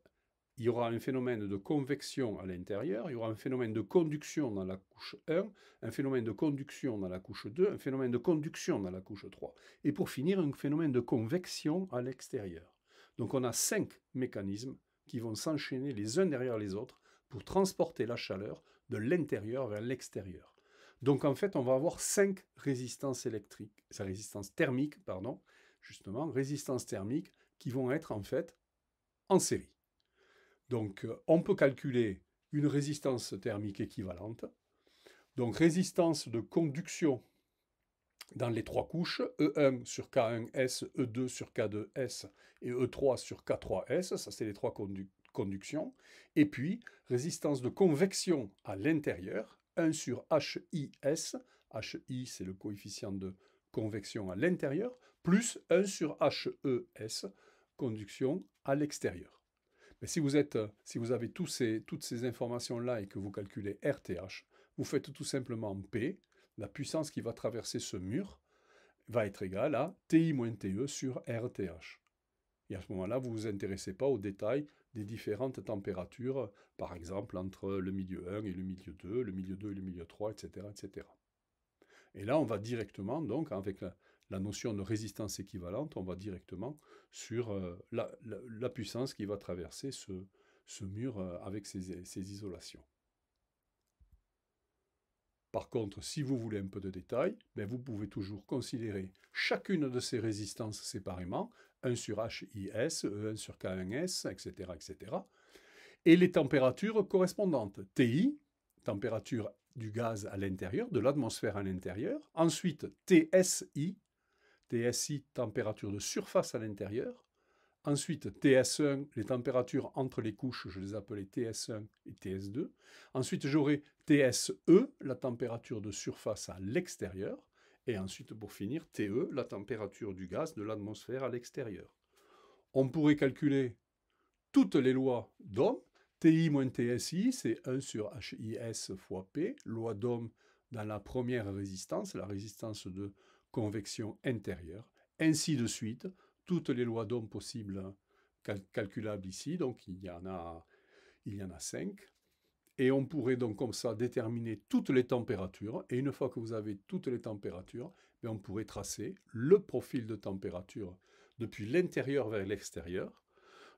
il y aura un phénomène de convection à l'intérieur, il y aura un phénomène de conduction dans la couche 1, un phénomène de conduction dans la couche 2, un phénomène de conduction dans la couche 3. Et pour finir, un phénomène de convection à l'extérieur. Donc on a cinq mécanismes qui vont s'enchaîner les uns derrière les autres pour transporter la chaleur de l'intérieur vers l'extérieur. Donc en fait, on va avoir cinq résistances électriques, sa résistance thermique, pardon, justement, résistance thermique, qui vont être en fait en série. Donc euh, on peut calculer une résistance thermique équivalente, donc résistance de conduction dans les trois couches, E1 sur K1S, E2 sur K2S et E3 sur K3S, ça c'est les trois conductions, et puis résistance de convection à l'intérieur, 1 sur HIS, HI c'est le coefficient de convection à l'intérieur, plus 1 sur HES, conduction à l'extérieur. Mais si vous, êtes, si vous avez tous ces, toutes ces informations-là et que vous calculez RTH, vous faites tout simplement P, la puissance qui va traverser ce mur, va être égale à TI-TE sur RTH. Et à ce moment-là, vous ne vous intéressez pas aux détails des différentes températures, par exemple entre le milieu 1 et le milieu 2, le milieu 2 et le milieu 3, etc. etc. Et là, on va directement, donc, avec la, notion de résistance équivalente, on va directement sur euh, la, puissance qui va traverser ce, mur euh, avec ses, isolations. Par contre, si vous voulez un peu de détail, ben vous pouvez toujours considérer chacune de ces résistances séparément 1 sur HIS, E1 euh, sur K1S, etc., etc. Et les températures correspondantes. TI, température du gaz à l'intérieur, de l'atmosphère à l'intérieur. Ensuite, TSI, TSI, température de surface à l'intérieur. Ensuite, TS1, les températures entre les couches, je les appelais TS1 et TS2. Ensuite, j'aurai TSE, la température de surface à l'extérieur. Et ensuite, pour finir, TE, la température du gaz de l'atmosphère à l'extérieur. On pourrait calculer toutes les lois d'Ohm. TI moins TSI, c'est 1 sur HIS fois P, loi d'Ohm dans la première résistance, la résistance de convection intérieure. Ainsi de suite, toutes les lois d'Ohm possibles calculables ici, donc il y en a, il y en a 5. Et on pourrait donc comme ça déterminer toutes les températures. Et une fois que vous avez toutes les températures, ben, on pourrait tracer le profil de température depuis l'intérieur vers l'extérieur.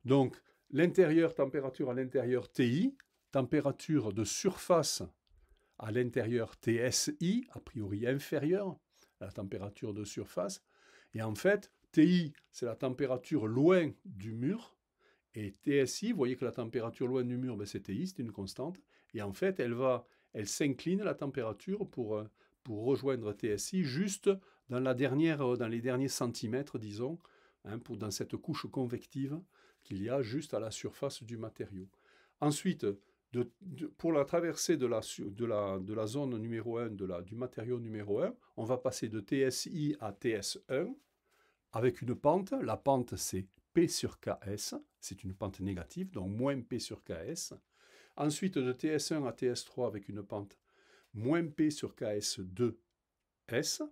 Donc l'intérieur, température à l'intérieur TI, température de surface à l'intérieur TSI, a priori inférieure à la température de surface. Et en fait, TI, c'est la température loin du mur, et TSI, vous voyez que la température loin du mur, ben, c'est TI, c'est une constante. Et en fait, elle va, elle s'incline la température pour, euh, pour rejoindre TSI juste dans, la dernière, euh, dans les derniers centimètres, disons, hein, pour, dans cette couche convective qu'il y a juste à la surface du matériau. Ensuite, pour la traversée de la, zone numéro 1, du matériau numéro 1, on va passer de TSI à TS1 avec une pente. La pente, c'est P sur Ks, c'est une pente négative, donc moins P sur Ks. Ensuite, de TS1 à TS3 avec une pente moins P sur KS2S,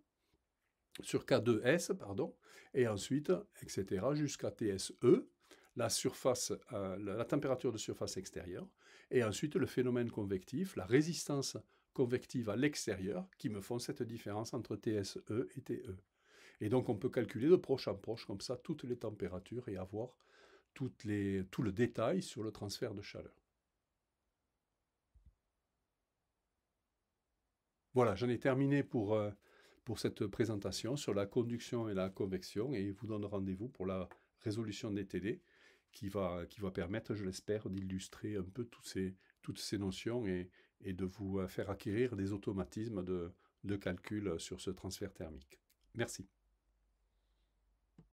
sur K2S, pardon, et ensuite, etc., jusqu'à TSE, la surface, euh, la température de surface extérieure, et ensuite le phénomène convectif, la résistance convective à l'extérieur, qui me font cette différence entre TSE et TE. Et donc on peut calculer de proche en proche comme ça toutes les températures et avoir toutes les, tout le détail sur le transfert de chaleur. Voilà, j'en ai terminé pour, euh, pour cette présentation sur la conduction et la convection et vous donne rendez-vous pour la résolution des TD qui va, qui va permettre, je l'espère, d'illustrer un peu toutes ces, toutes ces notions et, et, de vous euh, faire acquérir des automatismes de calcul euh, sur ce transfert thermique. Merci.